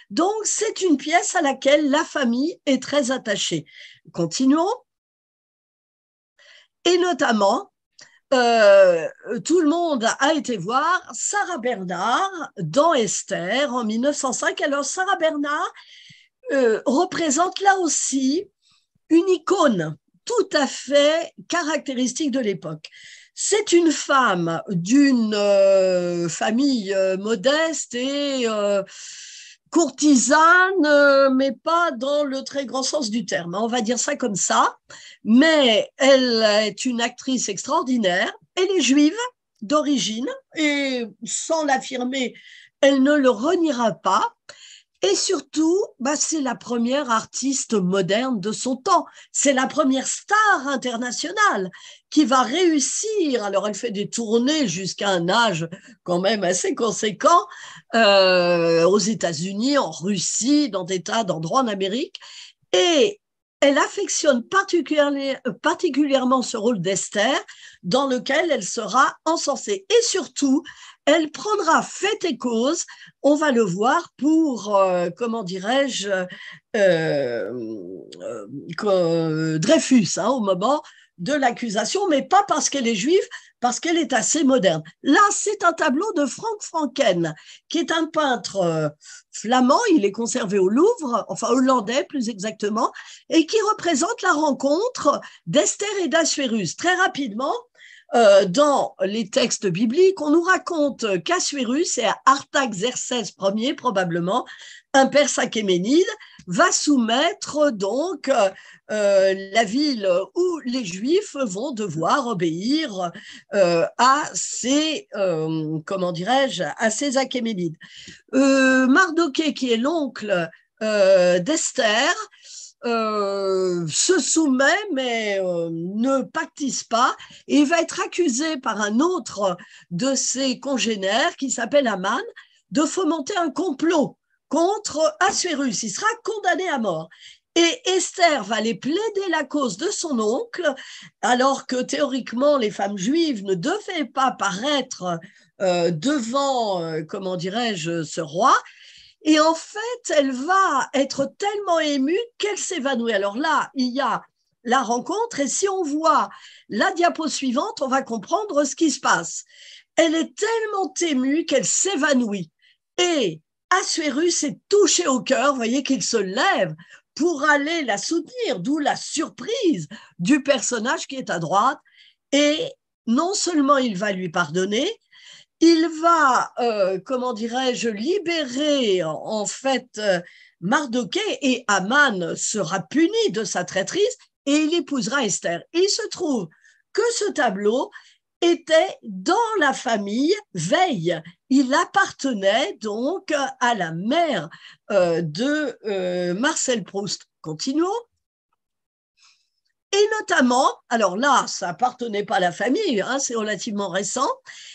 Donc, c'est une pièce à laquelle la famille est très attachée. Continuons. Et notamment, euh, tout le monde a été voir Sarah Bernard dans Esther en 1905. Alors Sarah Bernard euh, représente là aussi une icône tout à fait caractéristique de l'époque. C'est une femme d'une euh, famille modeste et courtisane, euh, mais pas dans le très grand sens du terme, hein. on va dire ça comme ça, mais elle est une actrice extraordinaire, elle est juive d'origine, et sans l'affirmer, elle ne le reniera pas, et surtout, bah, c'est la première artiste moderne de son temps. C'est la première star internationale qui va réussir. Alors, elle fait des tournées jusqu'à un âge quand même assez conséquent euh, aux États-Unis, en Russie, dans des tas d'endroits en Amérique. Et elle affectionne euh, particulièrement ce rôle d'Esther, dans lequel elle sera encensée. Et surtout, elle prendra fait et cause, on va le voir, pour, euh, comment dirais-je, euh, Dreyfus, hein, au moment de l'accusation, mais pas parce qu'elle est juive, parce qu'elle est assez moderne. Là, c'est un tableau de Frank Franken, qui est un peintre euh, flamand, il est conservé au Louvre, enfin hollandais plus exactement, et qui représente la rencontre d'Esther et d'Assuérus. Très rapidement, euh, dans les textes bibliques, on nous raconte qu'Assuérus et Artaxerxès Ier, probablement, un Perse achéménide va soumettre donc euh, la ville où les Juifs vont devoir obéir euh, à ces euh, comment dirais-je à ces achéménides. Mardoké qui est l'oncle d'Esther se soumet mais ne pactise pas et va être accusé par un autre de ses congénères qui s'appelle Aman de fomenter un complot contre Assuérus. Il sera condamné à mort. Et Esther va aller plaider la cause de son oncle, alors que théoriquement les femmes juives ne devaient pas paraître euh, devant, euh, comment dirais-je, ce roi. Et en fait, elle va être tellement émue qu'elle s'évanouit. Alors là, il y a la rencontre, et si on voit la diapo suivante, on va comprendre ce qui se passe. Elle est tellement émue qu'elle s'évanouit. Et Assuérus est touché au cœur, vous voyez qu'il se lève pour aller la soutenir, d'où la surprise du personnage qui est à droite. Et non seulement il va lui pardonner, il va, euh, comment dirais-je, libérer en, fait euh, et Aman sera puni de sa traîtrise et il épousera Esther. il se trouve que ce tableau était dans la famille Veille. Il appartenait donc à la mère euh, de euh, Marcel Proust. Continuons. Et notamment, alors là, ça appartenait pas à la famille, hein, c'est relativement récent,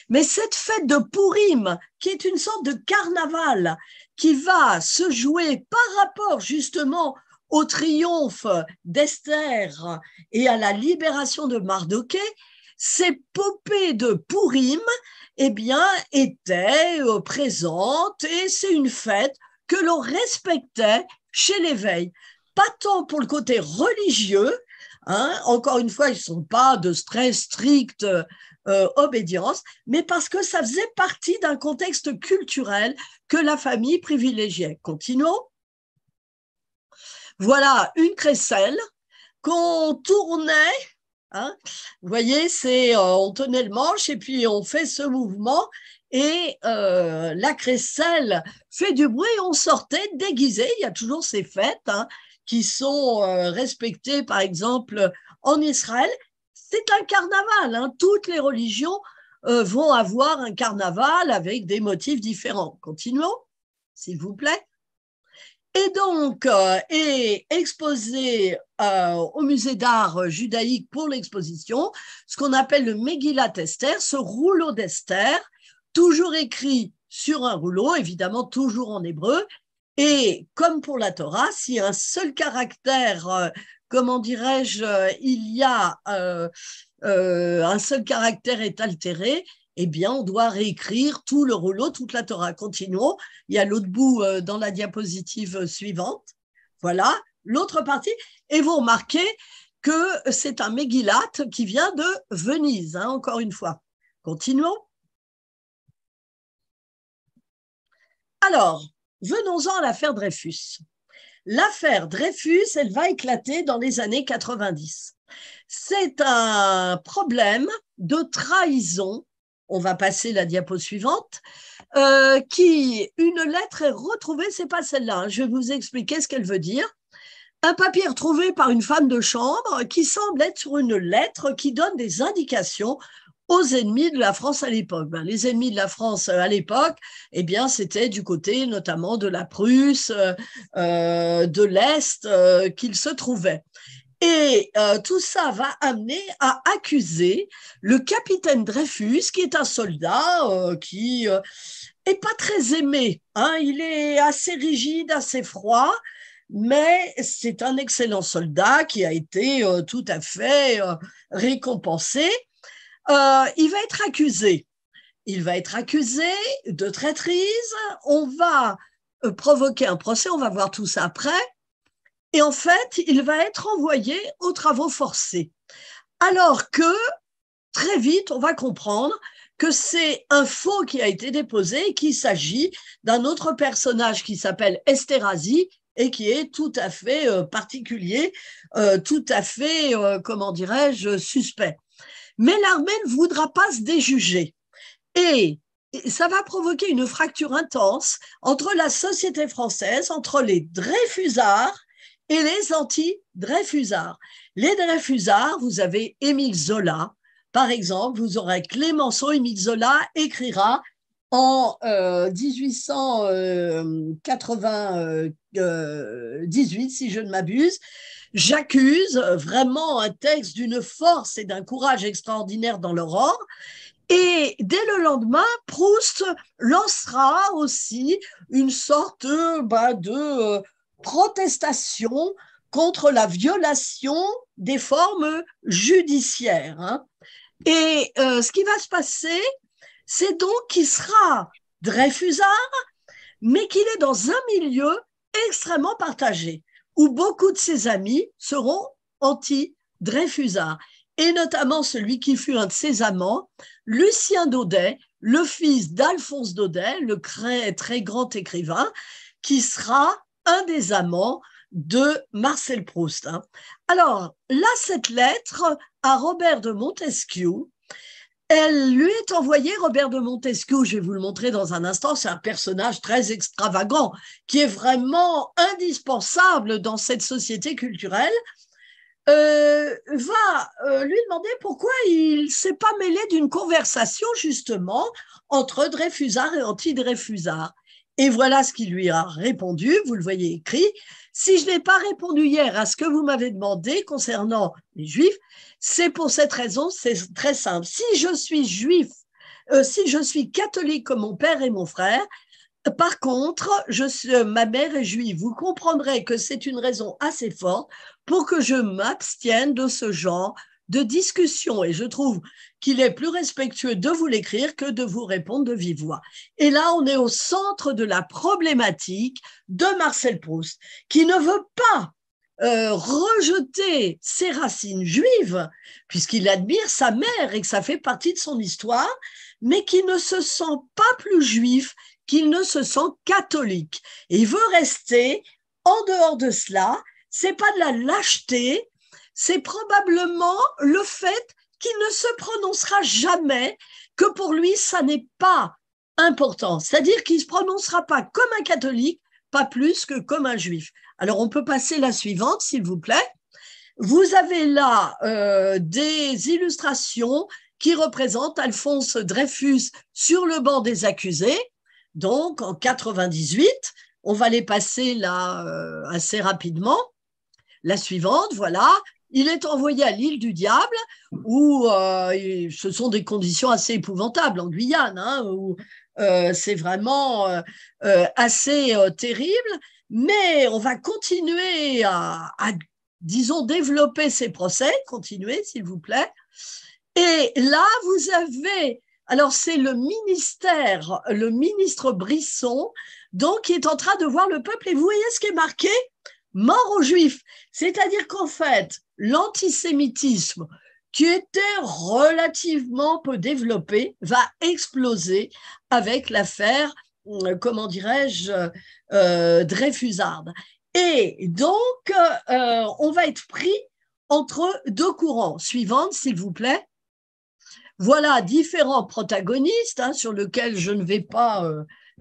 mais cette fête de Pourim, qui est une sorte de carnaval, qui va se jouer par rapport justement au triomphe d'Esther et à la libération de Mardoquet, ces popées de Purim, eh bien, étaient euh, présentes et c'est une fête que l'on respectait chez l'éveil. Pas tant pour le côté religieux, hein, encore une fois, ils ne sont pas de très stricte euh, obédience, mais parce que ça faisait partie d'un contexte culturel que la famille privilégiait. Continuons. Voilà une crécelle qu'on tournait Hein. Vous voyez, c'est euh, on tenait le manche et puis on fait ce mouvement et euh, la crécelle fait du bruit, on sortait déguisé. Il y a toujours ces fêtes hein, qui sont euh, respectées, par exemple en Israël. C'est un carnaval. Hein. Toutes les religions vont avoir un carnaval avec des motifs différents. Continuons, s'il vous plaît. Et donc, euh, est exposé euh, au musée d'art judaïque pour l'exposition, ce qu'on appelle le Megillat Esther, ce rouleau d'Esther, toujours écrit sur un rouleau, évidemment toujours en hébreu. Et comme pour la Torah, si un seul caractère, comment dirais-je, il y a un seul caractère euh, est altéré, eh bien, on doit réécrire tout le rouleau, toute la Torah. Continuons. Il y a l'autre bout euh, dans la diapositive euh, suivante. Voilà, l'autre partie. Et vous remarquez que c'est un Megillat qui vient de Venise, hein, encore une fois. Continuons. Alors, venons-en à l'affaire Dreyfus. L'affaire Dreyfus, elle va éclater dans les années 90. C'est un problème de trahison on va passer la diapo suivante, euh, qui, une lettre est retrouvée, c'est pas celle-là, hein. je vais vous expliquer ce qu'elle veut dire. Un papier retrouvé par une femme de chambre qui semble être sur une lettre qui donne des indications aux ennemis de la France à l'époque. Ben, les ennemis de la France euh, à l'époque, eh bien, c'était du côté notamment de la Prusse, euh, de l'Est qu'ils se trouvaient. Et euh, tout ça va amener à accuser le capitaine Dreyfus, qui est un soldat euh, qui n'est euh, pas très aimé. Hein. Il est assez rigide, assez froid, mais c'est un excellent soldat qui a été tout à fait récompensé. il va être accusé. Il va être accusé de traîtrise. On va provoquer un procès. On va voir tout ça après et en fait, il va être envoyé aux travaux forcés. Alors que, très vite, on va comprendre que c'est un faux qui a été déposé, qu'il s'agit d'un autre personnage qui s'appelle Esterhazy et qui est tout à fait euh, particulier, euh, tout à fait, euh, comment dirais-je, suspect. Mais l'armée ne voudra pas se déjuger. Et ça va provoquer une fracture intense entre la société française, entre les Dreyfusards et les anti-Dreyfusards. Les Dreyfusards, vous avez Émile Zola, par exemple, vous aurez Clémenceau, Émile Zola écrira en 1898, euh, si je ne m'abuse, j'accuse vraiment un texte d'une force et d'un courage extraordinaire dans l'aurore. Et dès le lendemain, Proust lancera aussi une sorte euh, bah, de euh, protestation contre la violation des formes judiciaires. Hein. Et euh, ce qui va se passer, c'est donc qu'il sera Dreyfusard, mais qu'il est dans un milieu extrêmement partagé, où beaucoup de ses amis seront anti-Dreyfusard, et notamment celui qui fut un de ses amants, Lucien Daudet, le fils d'Alphonse Daudet, le très grand écrivain, qui sera un des amants de Marcel Proust. Hein. Alors là, cette lettre à Robert de Montesquieu, elle lui est envoyée, Robert de Montesquieu, je vais vous le montrer dans un instant, c'est un personnage très extravagant qui est vraiment indispensable dans cette société culturelle, euh, va euh, lui demander pourquoi il s'est pas mêlé d'une conversation justement entre Dreyfusard et anti-Dreyfusard. Et voilà ce qu'il lui a répondu, vous le voyez écrit. Si je n'ai pas répondu hier à ce que vous m'avez demandé concernant les juifs, c'est pour cette raison, c'est très simple. Si je suis juif, euh, si je suis catholique comme mon père et mon frère, par contre, euh, ma mère est juive. Vous comprendrez que c'est une raison assez forte pour que je m'abstienne de ce genre de discussion et je trouve qu'il est plus respectueux de vous l'écrire que de vous répondre de vive voix. Et là, on est au centre de la problématique de Marcel Proust, qui ne veut pas euh, rejeter ses racines juives, puisqu'il admire sa mère et que ça fait partie de son histoire, mais qui ne se sent pas plus juif qu'il ne se sent catholique. Et il veut rester en dehors de cela. C'est pas de la lâcheté, c'est probablement le fait qu'il ne se prononcera jamais que pour lui, ça n'est pas important. C'est-à-dire qu'il ne se prononcera pas comme un catholique, pas plus que comme un juif. Alors on peut passer la suivante, s'il vous plaît. Vous avez là euh, des illustrations qui représentent Alphonse Dreyfus sur le banc des accusés, donc en 98. On va les passer là euh, assez rapidement. La suivante, voilà, il est envoyé à l'île du diable, où euh, ce sont des conditions assez épouvantables en Guyane, hein, où euh, c'est vraiment euh, assez terrible, mais on va continuer à, disons, développer ces procès, continuez s'il vous plaît. Et là, vous avez, alors c'est le ministère, le ministre Brisson, donc qui est en train de voir le peuple, et vous voyez ce qui est marqué Mort aux Juifs. C'est-à-dire qu'en fait, l'antisémitisme, qui était relativement peu développé, va exploser avec l'affaire, euh, comment dirais-je, euh, Dreyfusard. Et donc, euh, on va être pris entre deux courants. Suivante, s'il vous plaît. Voilà différents protagonistes hein, sur lesquels je ne vais pas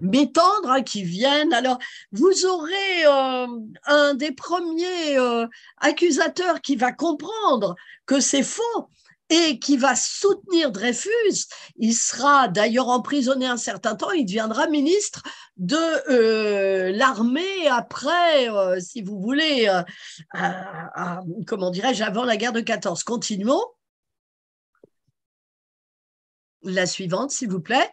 Métendre tendres hein, qui viennent. Alors, vous aurez euh, un des premiers euh, accusateurs qui va comprendre que c'est faux et qui va soutenir Dreyfus. Il sera d'ailleurs emprisonné un certain temps, il deviendra ministre de euh, l'armée après, si vous voulez, comment dirais-je, avant la guerre de 14. Continuons. La suivante, s'il vous plaît.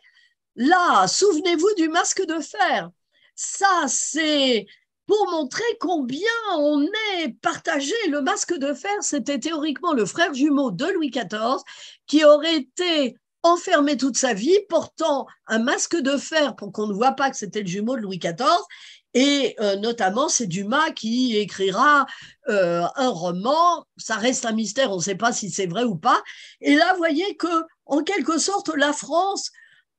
Là, souvenez-vous du masque de fer. Ça, c'est pour montrer combien on est partagé. Le masque de fer, c'était théoriquement le frère jumeau de Louis XIV qui aurait été enfermé toute sa vie, portant un masque de fer pour qu'on ne voit pas que c'était le jumeau de Louis XIV. Et euh, notamment, c'est Dumas qui écrira euh, un roman. Ça reste un mystère, on ne sait pas si c'est vrai ou pas. Et là, vous voyez que, en quelque sorte, la France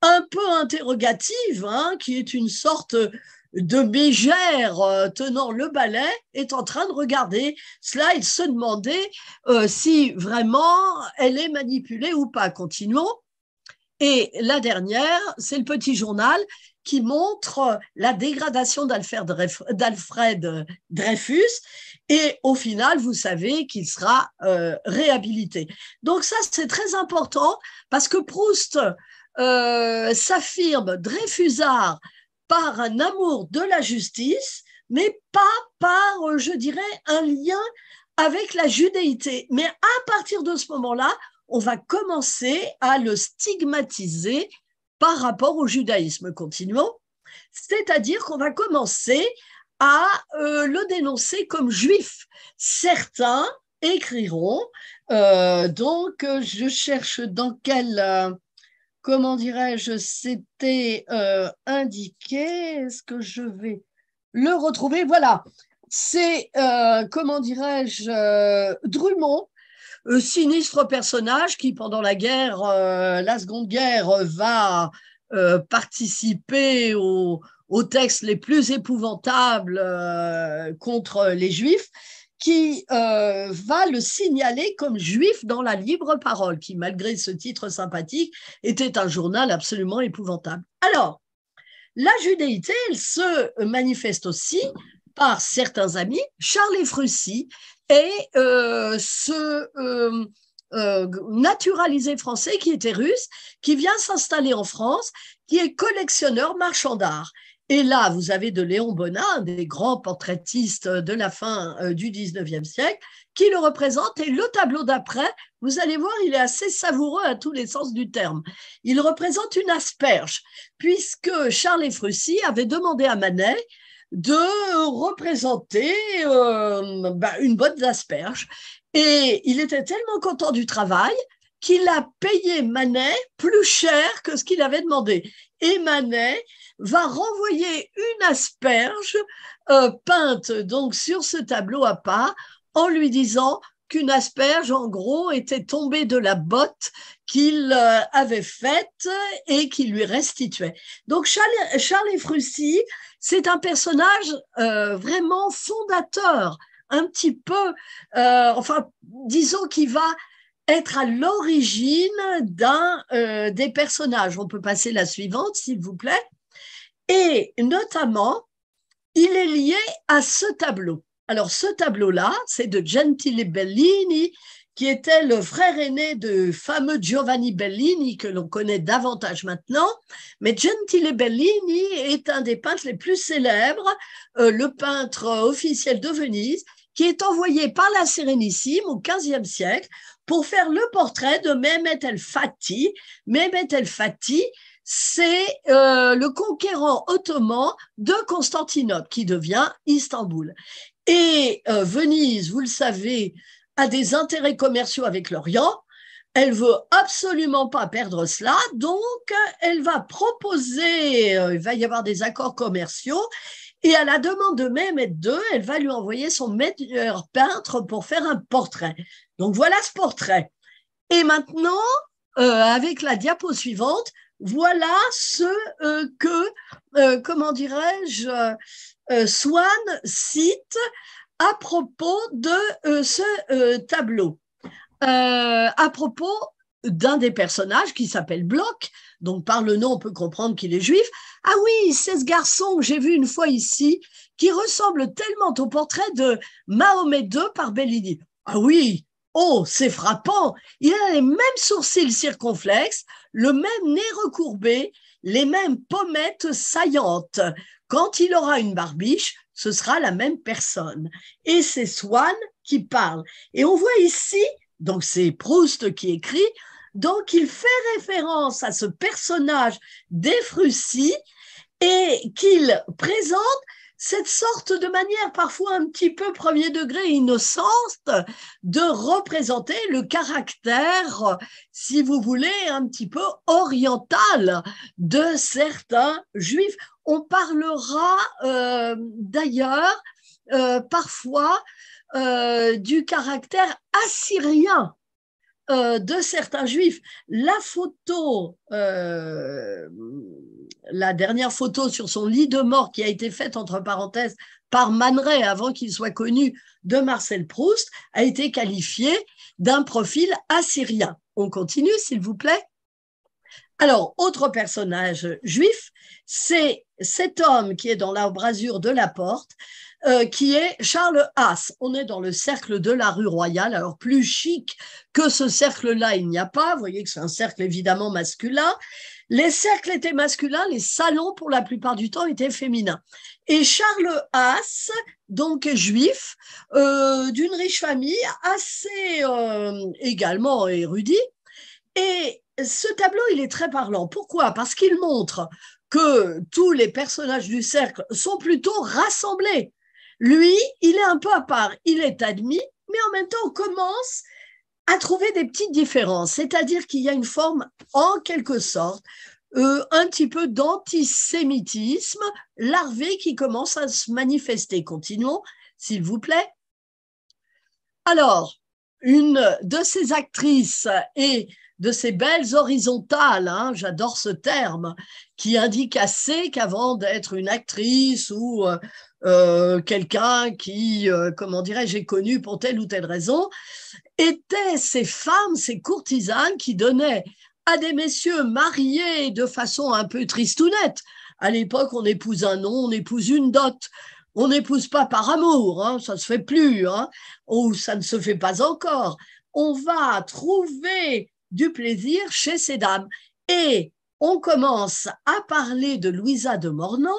un peu interrogative, hein, qui est une sorte de bégère euh, tenant le balai, est en train de regarder cela et se demander euh, si vraiment elle est manipulée ou pas. Continuons. Et la dernière, c'est le petit journal qui montre la dégradation d'Alfred Dreyfus. Et au final, vous savez qu'il sera euh, réhabilité. Donc ça, c'est très important parce que Proust, euh, s'affirme Dreyfusard par un amour de la justice, mais pas par, euh, je dirais, un lien avec la judéité. Mais à partir de ce moment-là, on va commencer à le stigmatiser par rapport au judaïsme. Continuons. C'est-à-dire qu'on va commencer à euh, le dénoncer comme juif. Certains écriront, donc je cherche dans quel comment dirais-je, c'était euh, indiqué. Est-ce que je vais le retrouver Voilà, c'est, euh, comment dirais-je, Drumont, euh, Drummond, sinistre personnage qui, pendant la guerre, la Seconde Guerre, va participer aux textes les plus épouvantables contre les Juifs qui euh, va le signaler comme juif dans la libre parole, qui, malgré ce titre sympathique, était un journal absolument épouvantable. Alors, la judéité, elle se manifeste aussi par certains amis, Charles Efrussi et euh, ce euh, naturalisé français qui était russe, qui vient s'installer en France, qui est collectionneur marchand d'art. Et là, vous avez de Léon Bonin, un des grands portraitistes de la fin euh, du 19e siècle, qui le représente. Et le tableau d'après, vous allez voir, il est assez savoureux à tous les sens du terme. Il représente une asperge, puisque Charles Efrussi avait demandé à Manet de représenter euh, bah, une botte d'asperges, Et il était tellement content du travail qu'il a payé Manet plus cher que ce qu'il avait demandé émanait, va renvoyer une asperge euh, peinte donc sur ce tableau à part en lui disant qu'une asperge, en gros, était tombée de la botte qu'il euh, avait faite et qu'il lui restituait. Donc Charles, Charles c'est un personnage euh, vraiment fondateur, un petit peu, enfin, disons qu'il va être à l'origine d'un euh, des personnages. On peut passer la suivante, s'il vous plaît. Et notamment, il est lié à ce tableau. Alors, ce tableau-là, c'est de Gentile Bellini, qui était le frère aîné de fameux Giovanni Bellini, que l'on connaît davantage maintenant. Mais Gentile Bellini est un des peintres les plus célèbres, euh, le peintre officiel de Venise, qui est envoyé par la Sérénissime au XVe siècle pour faire le portrait de Mehmet El Fati. Mehmet El Fati, c'est euh, le conquérant ottoman de Constantinople qui devient Istanbul. Et euh, Venise, vous le savez, a des intérêts commerciaux avec l'Orient. Elle veut absolument pas perdre cela, donc elle va proposer, euh, il va y avoir des accords commerciaux, et à la demande de Mehmet II, elle va lui envoyer son meilleur peintre pour faire un portrait. Donc voilà ce portrait. Et maintenant, euh, avec la diapo suivante, voilà ce euh, que, euh, comment dirais-je, Swan cite à propos de ce tableau, à propos d'un des personnages qui s'appelle Bloch. Donc par le nom, on peut comprendre qu'il est juif. Ah oui, c'est ce garçon que j'ai vu une fois ici, qui ressemble tellement au portrait de Mahomet II par Bellini. Ah oui, Oh, c'est frappant Il a les mêmes sourcils circonflexes, le même nez recourbé, les mêmes pommettes saillantes. Quand il aura une barbiche, ce sera la même personne. Et c'est Swann qui parle. Et on voit ici, donc c'est Proust qui écrit, donc il fait référence à ce personnage d'Efrussi et qu'il présente cette sorte de manière parfois un petit peu premier degré innocente de représenter le caractère, si vous voulez, un petit peu oriental de certains juifs. On parlera euh, d'ailleurs euh, parfois euh, du caractère assyrien de certains juifs. La photo la dernière photo sur son lit de mort qui a été faite, entre parenthèses, par Man avant qu'il soit connu de Marcel Proust, a été qualifiée d'un profil assyrien. On continue, s'il vous plaît. Alors, autre personnage juif, c'est cet homme qui est dans l'embrasure de la porte, euh, qui est Charles Haas. On est dans le cercle de la rue royale. Alors, plus chic que ce cercle-là, il n'y a pas. Vous voyez que c'est un cercle évidemment masculin. Les cercles étaient masculins, les salons pour la plupart du temps étaient féminins. Et Charles Haas, donc juif, euh, d'une riche famille, assez euh, également érudit, et ce tableau, il est très parlant. Pourquoi Parce qu'il montre que tous les personnages du cercle sont plutôt rassemblés. Lui, il est un peu à part, il est admis, mais en même temps, on commence à trouver des petites différences, c'est-à-dire qu'il y a une forme, en quelque sorte, euh, un petit peu d'antisémitisme larvé qui commence à se manifester. Continuons, s'il vous plaît. Alors, une de ces actrices et de ces belles horizontales, hein, j'adore ce terme, qui indique assez qu'avant d'être une actrice ou euh, euh, quelqu'un qui, comment dirais-je, est connu pour telle ou telle raison, étaient ces femmes, ces courtisanes qui donnaient à des messieurs mariés de façon un peu triste ou nette. À l'époque, on épouse un nom, on épouse une dot. On n'épouse pas par amour, hein, ça ne se fait plus, hein, ou ça ne se fait pas encore. On va trouver du plaisir chez ces dames. Et on commence à parler de Louisa de Mornan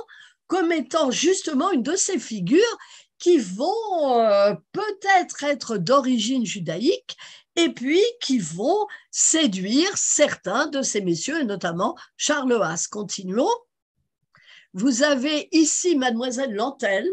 comme étant justement une de ces figures qui vont euh, peut-être être, d'origine judaïque et puis qui vont séduire certains de ces messieurs, et notamment Charles Haas. Continuons. Vous avez ici mademoiselle Lantelme,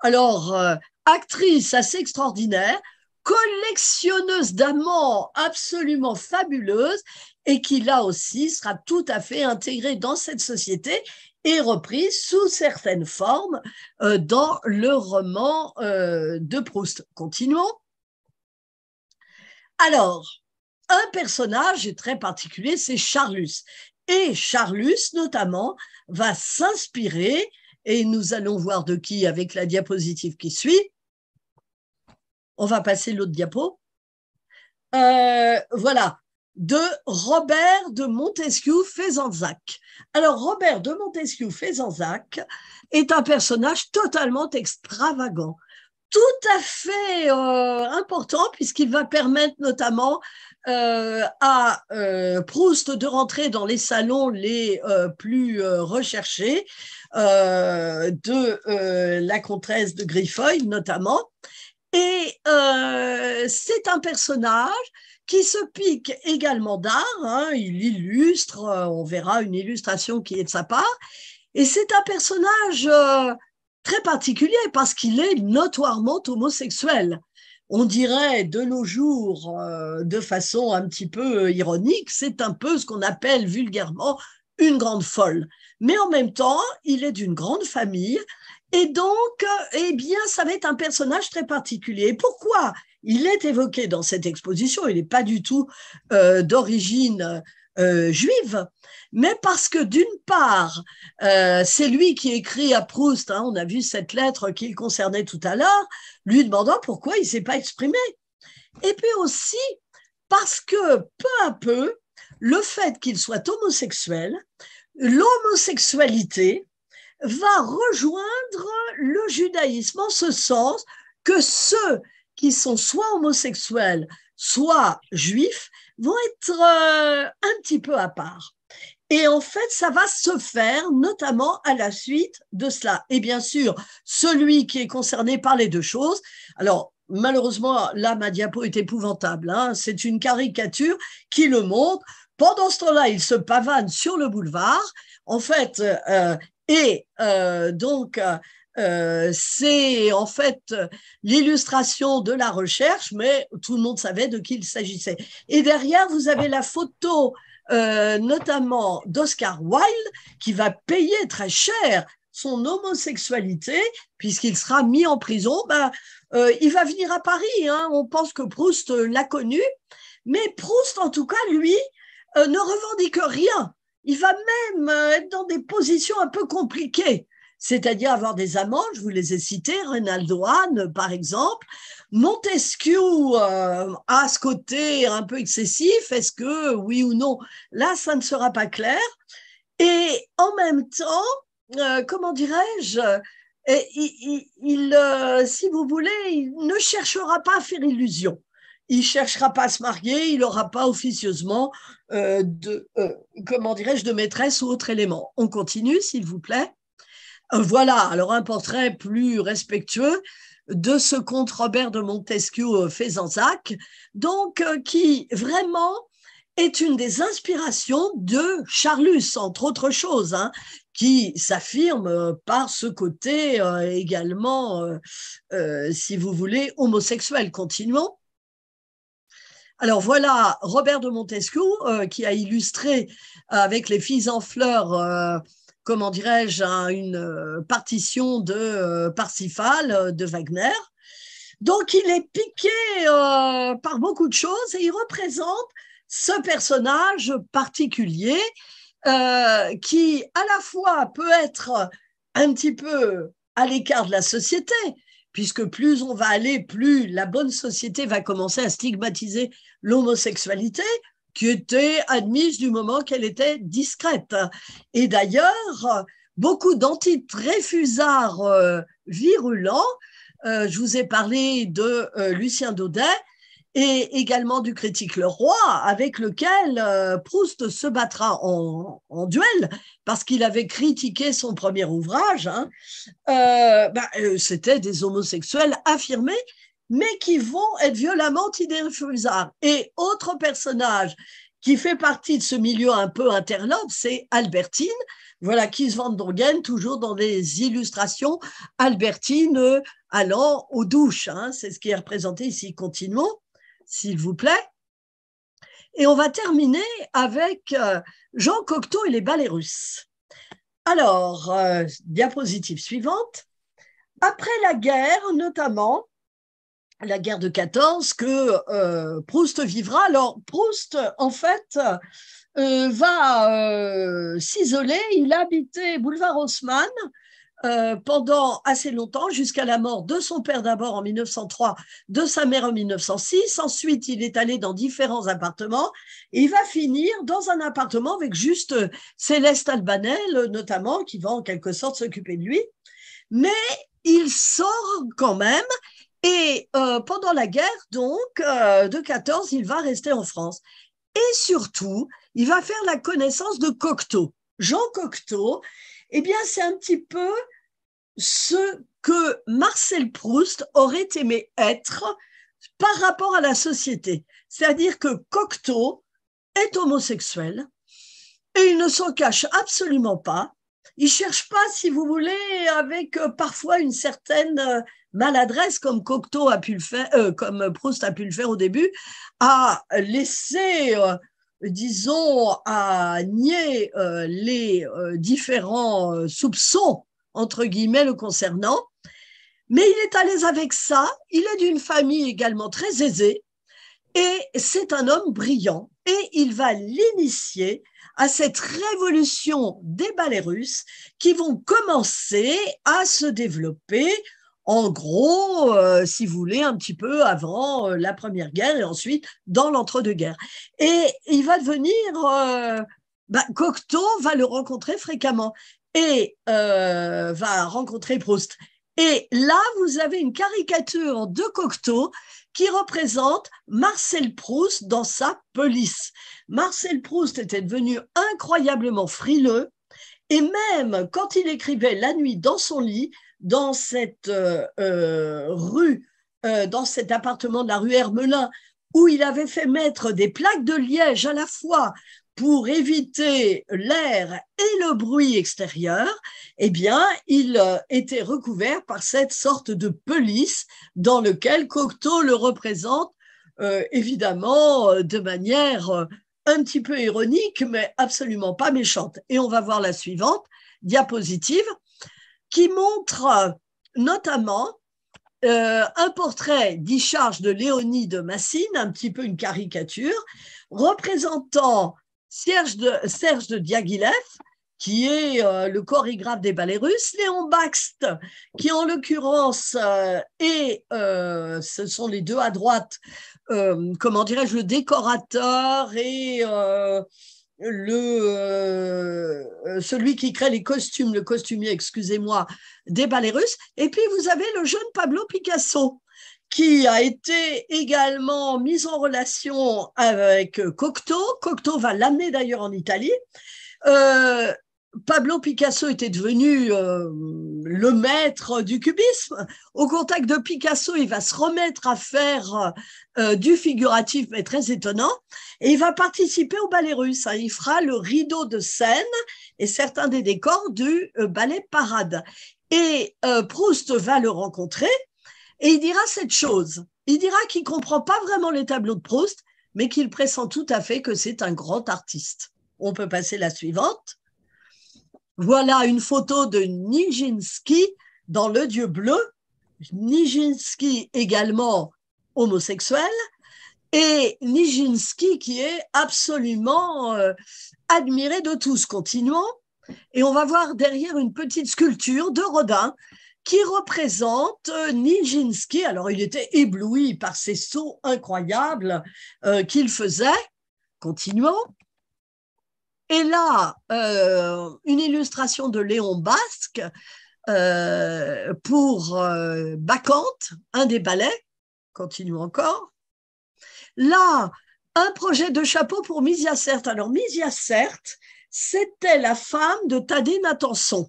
alors euh, actrice assez extraordinaire, collectionneuse d'amants absolument fabuleuse et qui là aussi sera tout à fait intégrée dans cette société est reprise sous certaines formes euh, dans le roman euh, de Proust. Continuons. Alors, un personnage est très particulier, c'est Charlus. Et Charlus, notamment, va s'inspirer, et nous allons voir de qui avec la diapositive qui suit. On va passer l'autre diapo. Euh, voilà, de Robert de Montesquieu Fezanzac. Alors, Robert de Montesquieu Fezanzac est un personnage totalement extravagant, tout à fait euh, important, puisqu'il va permettre notamment euh, à euh, Proust de rentrer dans les salons les plus recherchés de la comtesse de Griffoy, notamment. Et c'est un personnage qui se pique également d'art. Hein, il illustre, euh, on verra une illustration qui est de sa part. Et c'est un personnage euh, très particulier parce qu'il est notoirement homosexuel. On dirait de nos jours, euh, de façon un petit peu ironique, c'est un peu ce qu'on appelle vulgairement une grande folle. Mais en même temps, il est d'une grande famille. Et donc, eh bien, ça va être un personnage très particulier. Pourquoi il est évoqué dans cette exposition, il n'est pas du tout euh, d'origine euh, juive, mais parce que d'une part, euh, c'est lui qui écrit à Proust, hein, on a vu cette lettre qu'il concernait tout à l'heure, lui demandant pourquoi il ne s'est pas exprimé. Et puis aussi parce que peu à peu, le fait qu'il soit homosexuel, l'homosexualité va rejoindre le judaïsme en ce sens que ceux qui sont soit homosexuels, soit juifs, vont être euh, un petit peu à part. Et en fait, ça va se faire notamment à la suite de cela. Et bien sûr, celui qui est concerné par les deux choses, alors malheureusement, là, ma diapo est épouvantable, hein. c'est une caricature qui le montre. Pendant ce temps-là, il se pavane sur le boulevard. En fait, euh, et euh, donc, euh, c'est en fait l'illustration de la recherche, mais tout le monde savait de qui il s'agissait. Et derrière, vous avez la photo euh, notamment d'Oscar Wilde, qui va payer très cher son homosexualité, puisqu'il sera mis en prison. Ben, euh, il va venir à Paris, hein. on pense que Proust l'a connu, mais Proust, en tout cas, lui, ne revendique rien. Il va même être dans des positions un peu compliquées c'est-à-dire avoir des amants, je vous les ai cités, Reynaldo Hahn par exemple. Montesquieu euh, a ce côté un peu excessif, est-ce que oui ou non Là, ça ne sera pas clair. Et en même temps, euh, comment dirais-je il, euh, si vous voulez, ne cherchera pas à faire illusion. Il cherchera pas à se marier, il n'aura pas officieusement de, comment dirais-je, de maîtresse ou autre élément. On continue, s'il vous plaît. Euh, voilà, alors un portrait plus respectueux de ce comte Robert de Montesquieu euh, Faisansac, donc euh, qui vraiment est une des inspirations de Charlus, entre autres choses, hein, qui s'affirme par ce côté également, si vous voulez, homosexuel. Continuons. Alors voilà Robert de Montesquieu qui a illustré avec les filles en fleurs comment dirais-je, à une euh, partition de euh, Parsifal euh, de Wagner. Donc il est piqué par beaucoup de choses et il représente ce personnage particulier qui à la fois peut être un petit peu à l'écart de la société, puisque plus on va aller, plus la bonne société va commencer à stigmatiser l'homosexualité, qui était admise du moment qu'elle était discrète. Et d'ailleurs, beaucoup danti euh, virulents, euh, je vous ai parlé de euh, Lucien Daudet, et également du critique Le Leroy, avec lequel Proust se battra en, duel, parce qu'il avait critiqué son premier ouvrage. Hein. Bah, c'était des homosexuels affirmés mais qui vont être violemment idéophilisards. Et autre personnage qui fait partie de ce milieu un peu interlope, c'est Albertine. Voilà, se vend Dongen, toujours dans les illustrations, Albertine euh, allant aux douches. Hein, c'est ce qui est représenté ici. Continuons, s'il vous plaît. Et on va terminer avec euh, Jean Cocteau et les ballets russes. Alors, euh, diapositive suivante. Après la guerre, notamment, la guerre de 14 que euh, Proust vivra. Alors Proust, en fait, euh, va euh, s'isoler. Il a boulevard Haussmann pendant assez longtemps, jusqu'à la mort de son père d'abord en 1903, de sa mère en 1906. Ensuite, il est allé dans différents appartements il va finir dans un appartement avec juste Céleste Albanel, notamment, qui va en quelque sorte s'occuper de lui. Mais il sort quand même et euh, pendant la guerre, donc, euh, de 14, il va rester en France. Et surtout, il va faire la connaissance de Cocteau. Jean Cocteau, eh bien, c'est un petit peu ce que Marcel Proust aurait aimé être par rapport à la société. C'est-à-dire que Cocteau est homosexuel et il ne s'en cache absolument pas. Il cherche pas, si vous voulez, avec euh, parfois une certaine maladresse comme Cocteau a pu le faire, euh, comme Proust a pu le faire au début, à laisser, euh, disons, à nier euh, les différents soupçons, entre guillemets, le concernant. Mais il est à l'aise avec ça, il est d'une famille également très aisée, et c'est un homme brillant, et il va l'initier à cette révolution des ballets russes qui vont commencer à se développer en gros, euh, si vous voulez, un petit peu avant euh, la Première Guerre et ensuite dans l'entre-deux-guerres. Et il va devenir, euh, bah, Cocteau va le rencontrer fréquemment et va rencontrer Proust. Et là, vous avez une caricature de Cocteau qui représente Marcel Proust dans sa police. Marcel Proust était devenu incroyablement frileux et même quand il écrivait la nuit dans son lit, dans cette euh, euh, rue, euh, dans cet appartement de la rue Hermelin, où il avait fait mettre des plaques de liège à la fois pour éviter l'air et le bruit extérieur, eh bien, il était recouvert par cette sorte de pelisse dans lequel Cocteau le représente, évidemment, de manière un petit peu ironique, mais absolument pas méchante. Et on va voir la suivante diapositive qui montre euh, notamment euh, un portrait d'Icharge de Léonie de Massine, un petit peu une caricature, représentant Serge de, Serge de Diaghilev, qui est euh, le chorégraphe des ballets russes, Léon Baxte, qui en l'occurrence est, ce sont les deux à droite, comment dirais-je, le décorateur et le, euh, euh, celui qui crée les costumes, le costumier, excusez-moi, des ballets russes. Et puis vous avez le jeune Pablo Picasso, qui a été également mis en relation avec Cocteau. Cocteau va l'amener d'ailleurs en Italie. Euh, Pablo Picasso était devenu euh, le maître du cubisme. Au contact de Picasso, il va se remettre à faire euh, du figuratif, mais très étonnant, et il va participer au ballet russe. Hein. Il fera le rideau de scène et certains des décors du euh, ballet Parade. Et Proust va le rencontrer et il dira cette chose. Il dira qu'il comprend pas vraiment les tableaux de Proust, mais qu'il pressent tout à fait que c'est un grand artiste. On peut passer la suivante. Voilà une photo de Nijinsky dans Le Dieu bleu. Nijinsky également homosexuel et Nijinsky qui est absolument euh, admiré de tous. Continuons. Et on va voir derrière une petite sculpture de Rodin qui représente euh, Nijinsky. Alors il était ébloui par ces sauts incroyables euh, qu'il faisait. Continuons. Et là, euh, une illustration de Léon Basque euh, pour euh, Bacante, un des ballets, continue encore. Là, un projet de chapeau pour Misia certes, Alors, Misia Certes, c'était la femme de Thaddée Nathanson.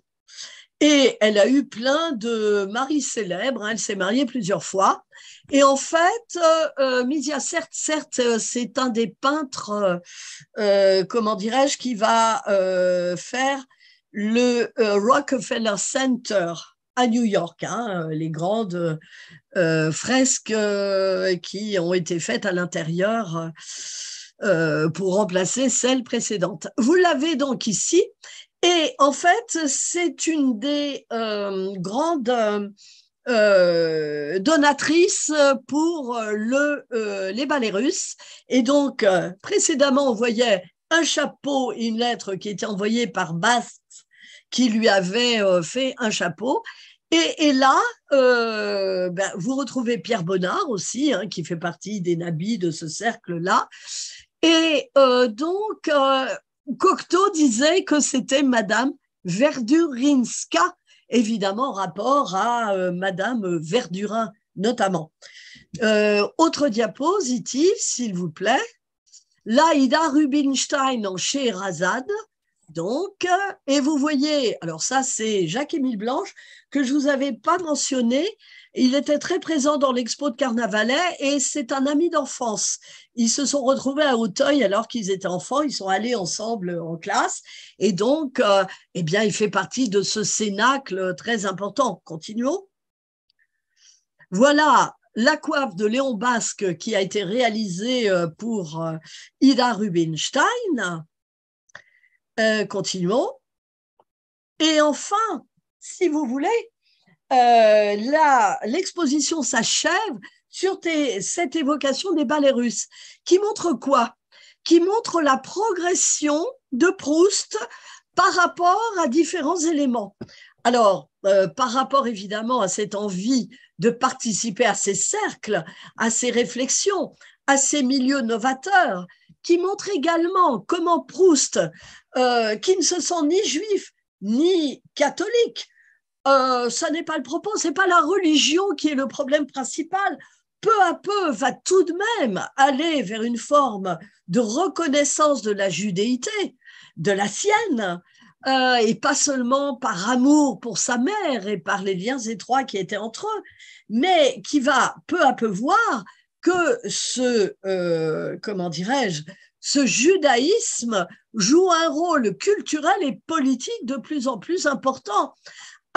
Et elle a eu plein de maris célèbres, hein. elle s'est mariée plusieurs fois. Et en fait, euh, euh Misia, certes, certes, euh, c'est un des peintres, euh, comment dirais-je, qui va faire le Rockefeller Center à New York, hein. les grandes fresques qui ont été faites à l'intérieur. pour remplacer celles précédentes. Vous l'avez donc ici, et en fait, c'est une des euh, grandes euh, euh, donatrices pour le, les ballets russes. Et donc, précédemment, on voyait un chapeau et une lettre qui était envoyée par Bast, qui lui avait fait un chapeau. Et, là, ben, vous retrouvez Pierre Bonnard aussi, hein, qui fait partie des nabis de ce cercle-là. Et donc, Cocteau disait que c'était Madame Verdurinska, évidemment rapport à euh, Madame Verdurin notamment. Euh, autre diapositive, s'il vous plaît. Laïda Rubinstein en Scheherazade, donc, et vous voyez, alors ça c'est Jacques-Émile Blanche, que je vous avais pas mentionné, il était très présent dans l'expo de Carnavalet et c'est un ami d'enfance. Ils se sont retrouvés à Auteuil alors qu'ils étaient enfants, ils sont allés ensemble en classe et donc, euh, eh bien, il fait partie de ce cénacle très important. Continuons. Voilà la coiffe de Léon Basque qui a été réalisée euh, pour euh, Ida Rubinstein. continuons. Et enfin, si vous voulez, euh, l'exposition s'achève sur cette évocation des ballets russes, qui montre quoi Qui montre la progression de Proust par rapport à différents éléments. Alors, euh, par rapport évidemment à cette envie de participer à ces cercles, à ces réflexions, à ces milieux novateurs, qui montre également comment Proust, euh, qui ne se sent ni juif ni catholique, ce euh, ça n'est pas le propos, ce n'est pas la religion qui est le problème principal. Peu à peu va tout de même aller vers une forme de reconnaissance de la judéité, de la sienne, euh, et pas seulement par amour pour sa mère et par les liens étroits qui étaient entre eux, mais qui va peu à peu voir que ce, euh, comment dirais-je, ce judaïsme joue un rôle culturel et politique de plus en plus important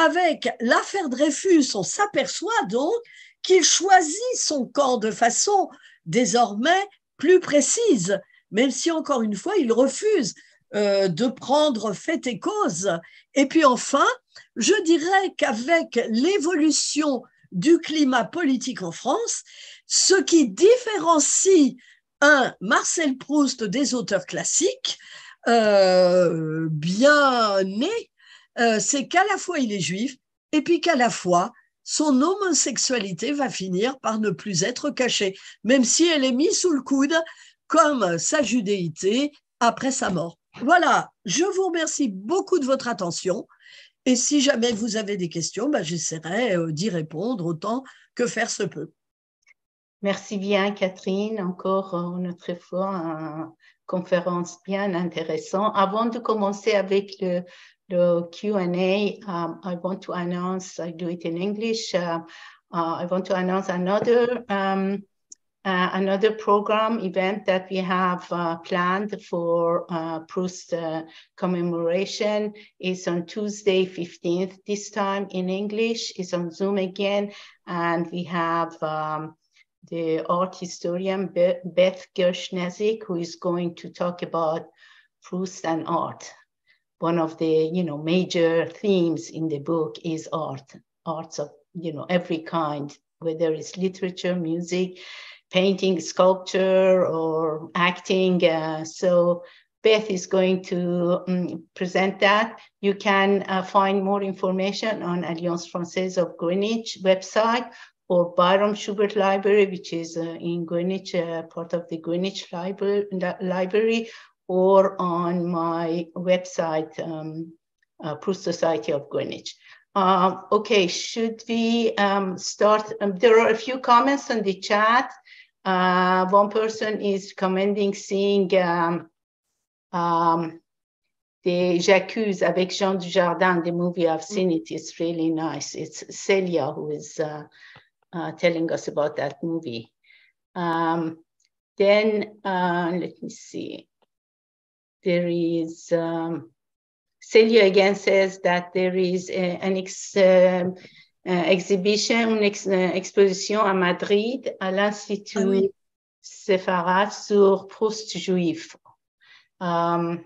avec l'affaire Dreyfus, on s'aperçoit donc qu'il choisit son camp de façon désormais plus précise, même si encore une fois, il refuse euh, de prendre fait et cause. Et puis enfin, je dirais qu'avec l'évolution du climat politique en France, ce qui différencie un Marcel Proust des auteurs classiques, euh, bien nés, euh, c'est qu'à la fois il est juif et puis qu'à la fois son homosexualité va finir par ne plus être cachée, même si elle est mise sous le coude comme sa judéité après sa mort. Voilà, je vous remercie beaucoup de votre attention. Et si jamais vous avez des questions, ben j'essaierai euh, d'y répondre autant que faire se peut. Merci bien, Catherine. Encore euh, une autre fois, une conférence bien intéressante. Avant de commencer avec le, the Q&A, um, I want to announce, I do it in English, uh, uh, I want to announce another um, uh, another program event that we have uh, planned for uh, Proust uh, commemoration is on Tuesday 15th, this time in English. It's on Zoom again, and we have um, the art historian Beth Gershnezik, who is going to talk about Proust and art one of the you know major themes in the book is art, arts of you know every kind, whether it's literature, music, painting, sculpture, or acting. Uh, so Beth is going to um, present that. You can uh, find more information on Alliance Française of Greenwich website or Byron Schubert Library, which is uh, in Greenwich, uh, part of the Greenwich Library, library or on my website, um, uh, Proust Society of Greenwich. Uh, okay, should we um, start? Um, there are a few comments on the chat. Uh, one person is commenting seeing um, um, the J'accuse avec Jean Dujardin, the movie I've seen it, it's really nice. It's Celia who is uh, uh, telling us about that movie. Um, then uh, let me see. there is um, Celia again says that there is an um, uh, exhibition, une euh, exposition à Madrid, à l'Institut ah oui. sur Proust juif. Um,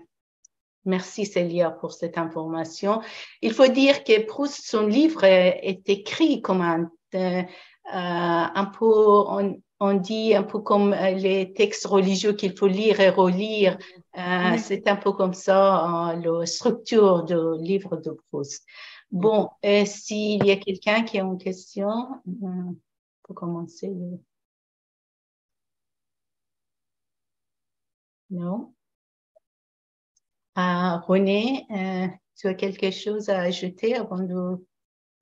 merci Celia pour cette information. Il faut dire que Proust, son livre est écrit comme un, euh, euh, un peu, on dit un peu comme euh, les textes religieux qu'il faut lire et relire. Euh, c'est un peu comme ça euh, la structure du livre de Proust. Bon, s'il y a quelqu'un qui a une question, pour commencer. Non? Ah, René, tu as quelque chose à ajouter avant de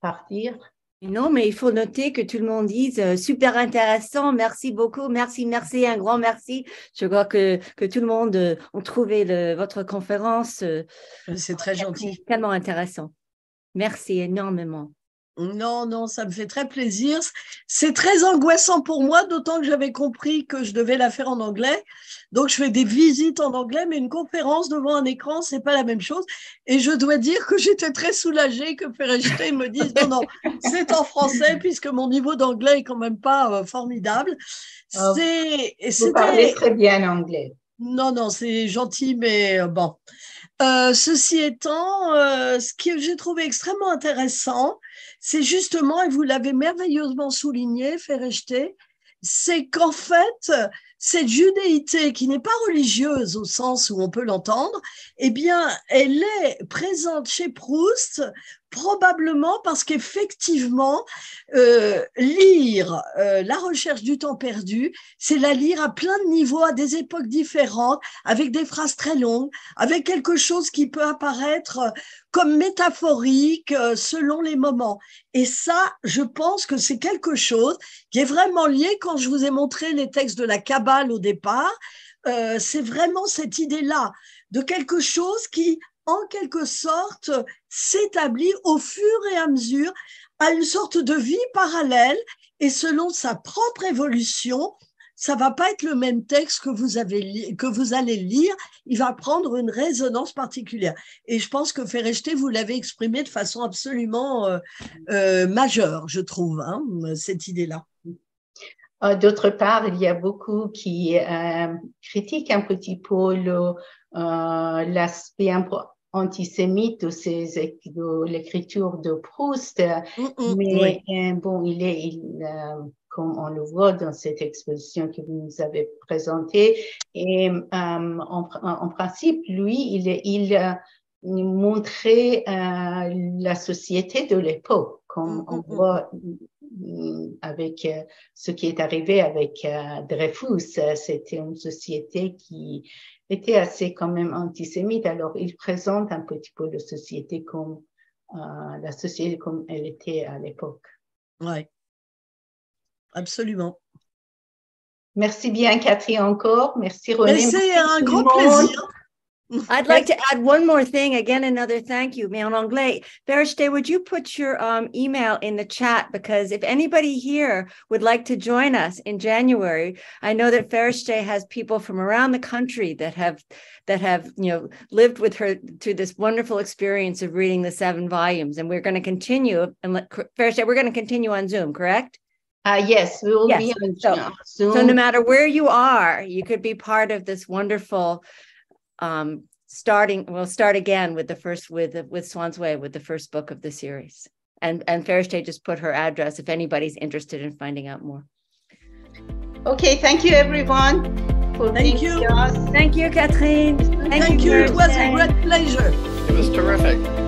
partir? Non, mais il faut noter que tout le monde dise euh, super intéressant, merci beaucoup, merci, merci, un grand merci. Je crois que, tout le monde a euh, trouvé votre conférence. Euh, C'est très gentil. Tellement intéressant. Merci énormément. Non, non, ça me fait très plaisir. C'est très angoissant pour moi, d'autant que j'avais compris que je devais la faire en anglais. Donc, je fais des visites en anglais, mais une conférence devant un écran, c'est pas la même chose. Et je dois dire que j'étais très soulagée que Ferrejeté me dise non, non, c'est en français, puisque mon niveau d'anglais est quand même pas euh, formidable. Ah, c'est, Vous parlez très bien anglais. Non, non, c'est gentil, mais euh, bon. Euh, ceci étant, euh, ce que j'ai trouvé extrêmement intéressant, c'est justement, et vous l'avez merveilleusement souligné, Ferrejeté, c'est qu'en fait, cette judéité qui n'est pas religieuse au sens où on peut l'entendre, eh bien, elle est présente chez Proust probablement parce qu'effectivement, euh, lire euh, La recherche du temps perdu, c'est la lire à plein de niveaux, à des époques différentes, avec des phrases très longues, avec quelque chose qui peut apparaître euh, comme métaphorique selon les moments. Et ça, je pense que c'est quelque chose qui est vraiment lié quand je vous ai montré les textes de la Kabbale au départ. c'est vraiment cette idée-là de quelque chose qui en quelque sorte, s'établit au fur et à mesure à une sorte de vie parallèle et selon sa propre évolution, ça va pas être le même texte que vous avez que vous allez lire, il va prendre une résonance particulière. Et je pense que Ferrejeté, vous l'avez exprimé de façon absolument euh, euh, majeure, je trouve, hein, cette idée-là. Euh, d'autre part, il y a beaucoup qui critiquent un petit peu l'aspect antisémite de, l'écriture de Proust, mm, mm, mais euh, bon, il est, euh, comme on le voit dans cette exposition que vous nous avez présentée, et euh, en, en, principe, lui, il, il montrer euh, la société de l'époque, comme mm, on mm, mm. voit avec euh, ce qui est arrivé avec euh, Dreyfus. C'était une société qui était assez quand même antisémite. Alors, il présente un petit peu de société comme la société comme elle était à l'époque. Oui, absolument. Merci bien, Catherine, encore. Merci, René. C'est un grand plaisir. I'd like to add one more thing. Again, another thank you, mais en anglais. Berishte, would you put your um, email in the chat? Because if anybody here would like to join us in January, I know that Ferishte has people from around the country that have that have you know lived with her through this wonderful experience of reading the seven volumes, and we're going to continue. And let, we're going to continue on Zoom, correct? Uh, yes, we will yes. be on so, Zoom. So no matter where you are, you could be part of this wonderful um, starting we'll start again with the first with with Swan's Way with the first book of the series. And and Farishte just put her address if anybody's interested in finding out more. Okay, thank you everyone for thank being you. Thank you, Catherine. Thank, thank you. you. It was a great pleasure. It was terrific.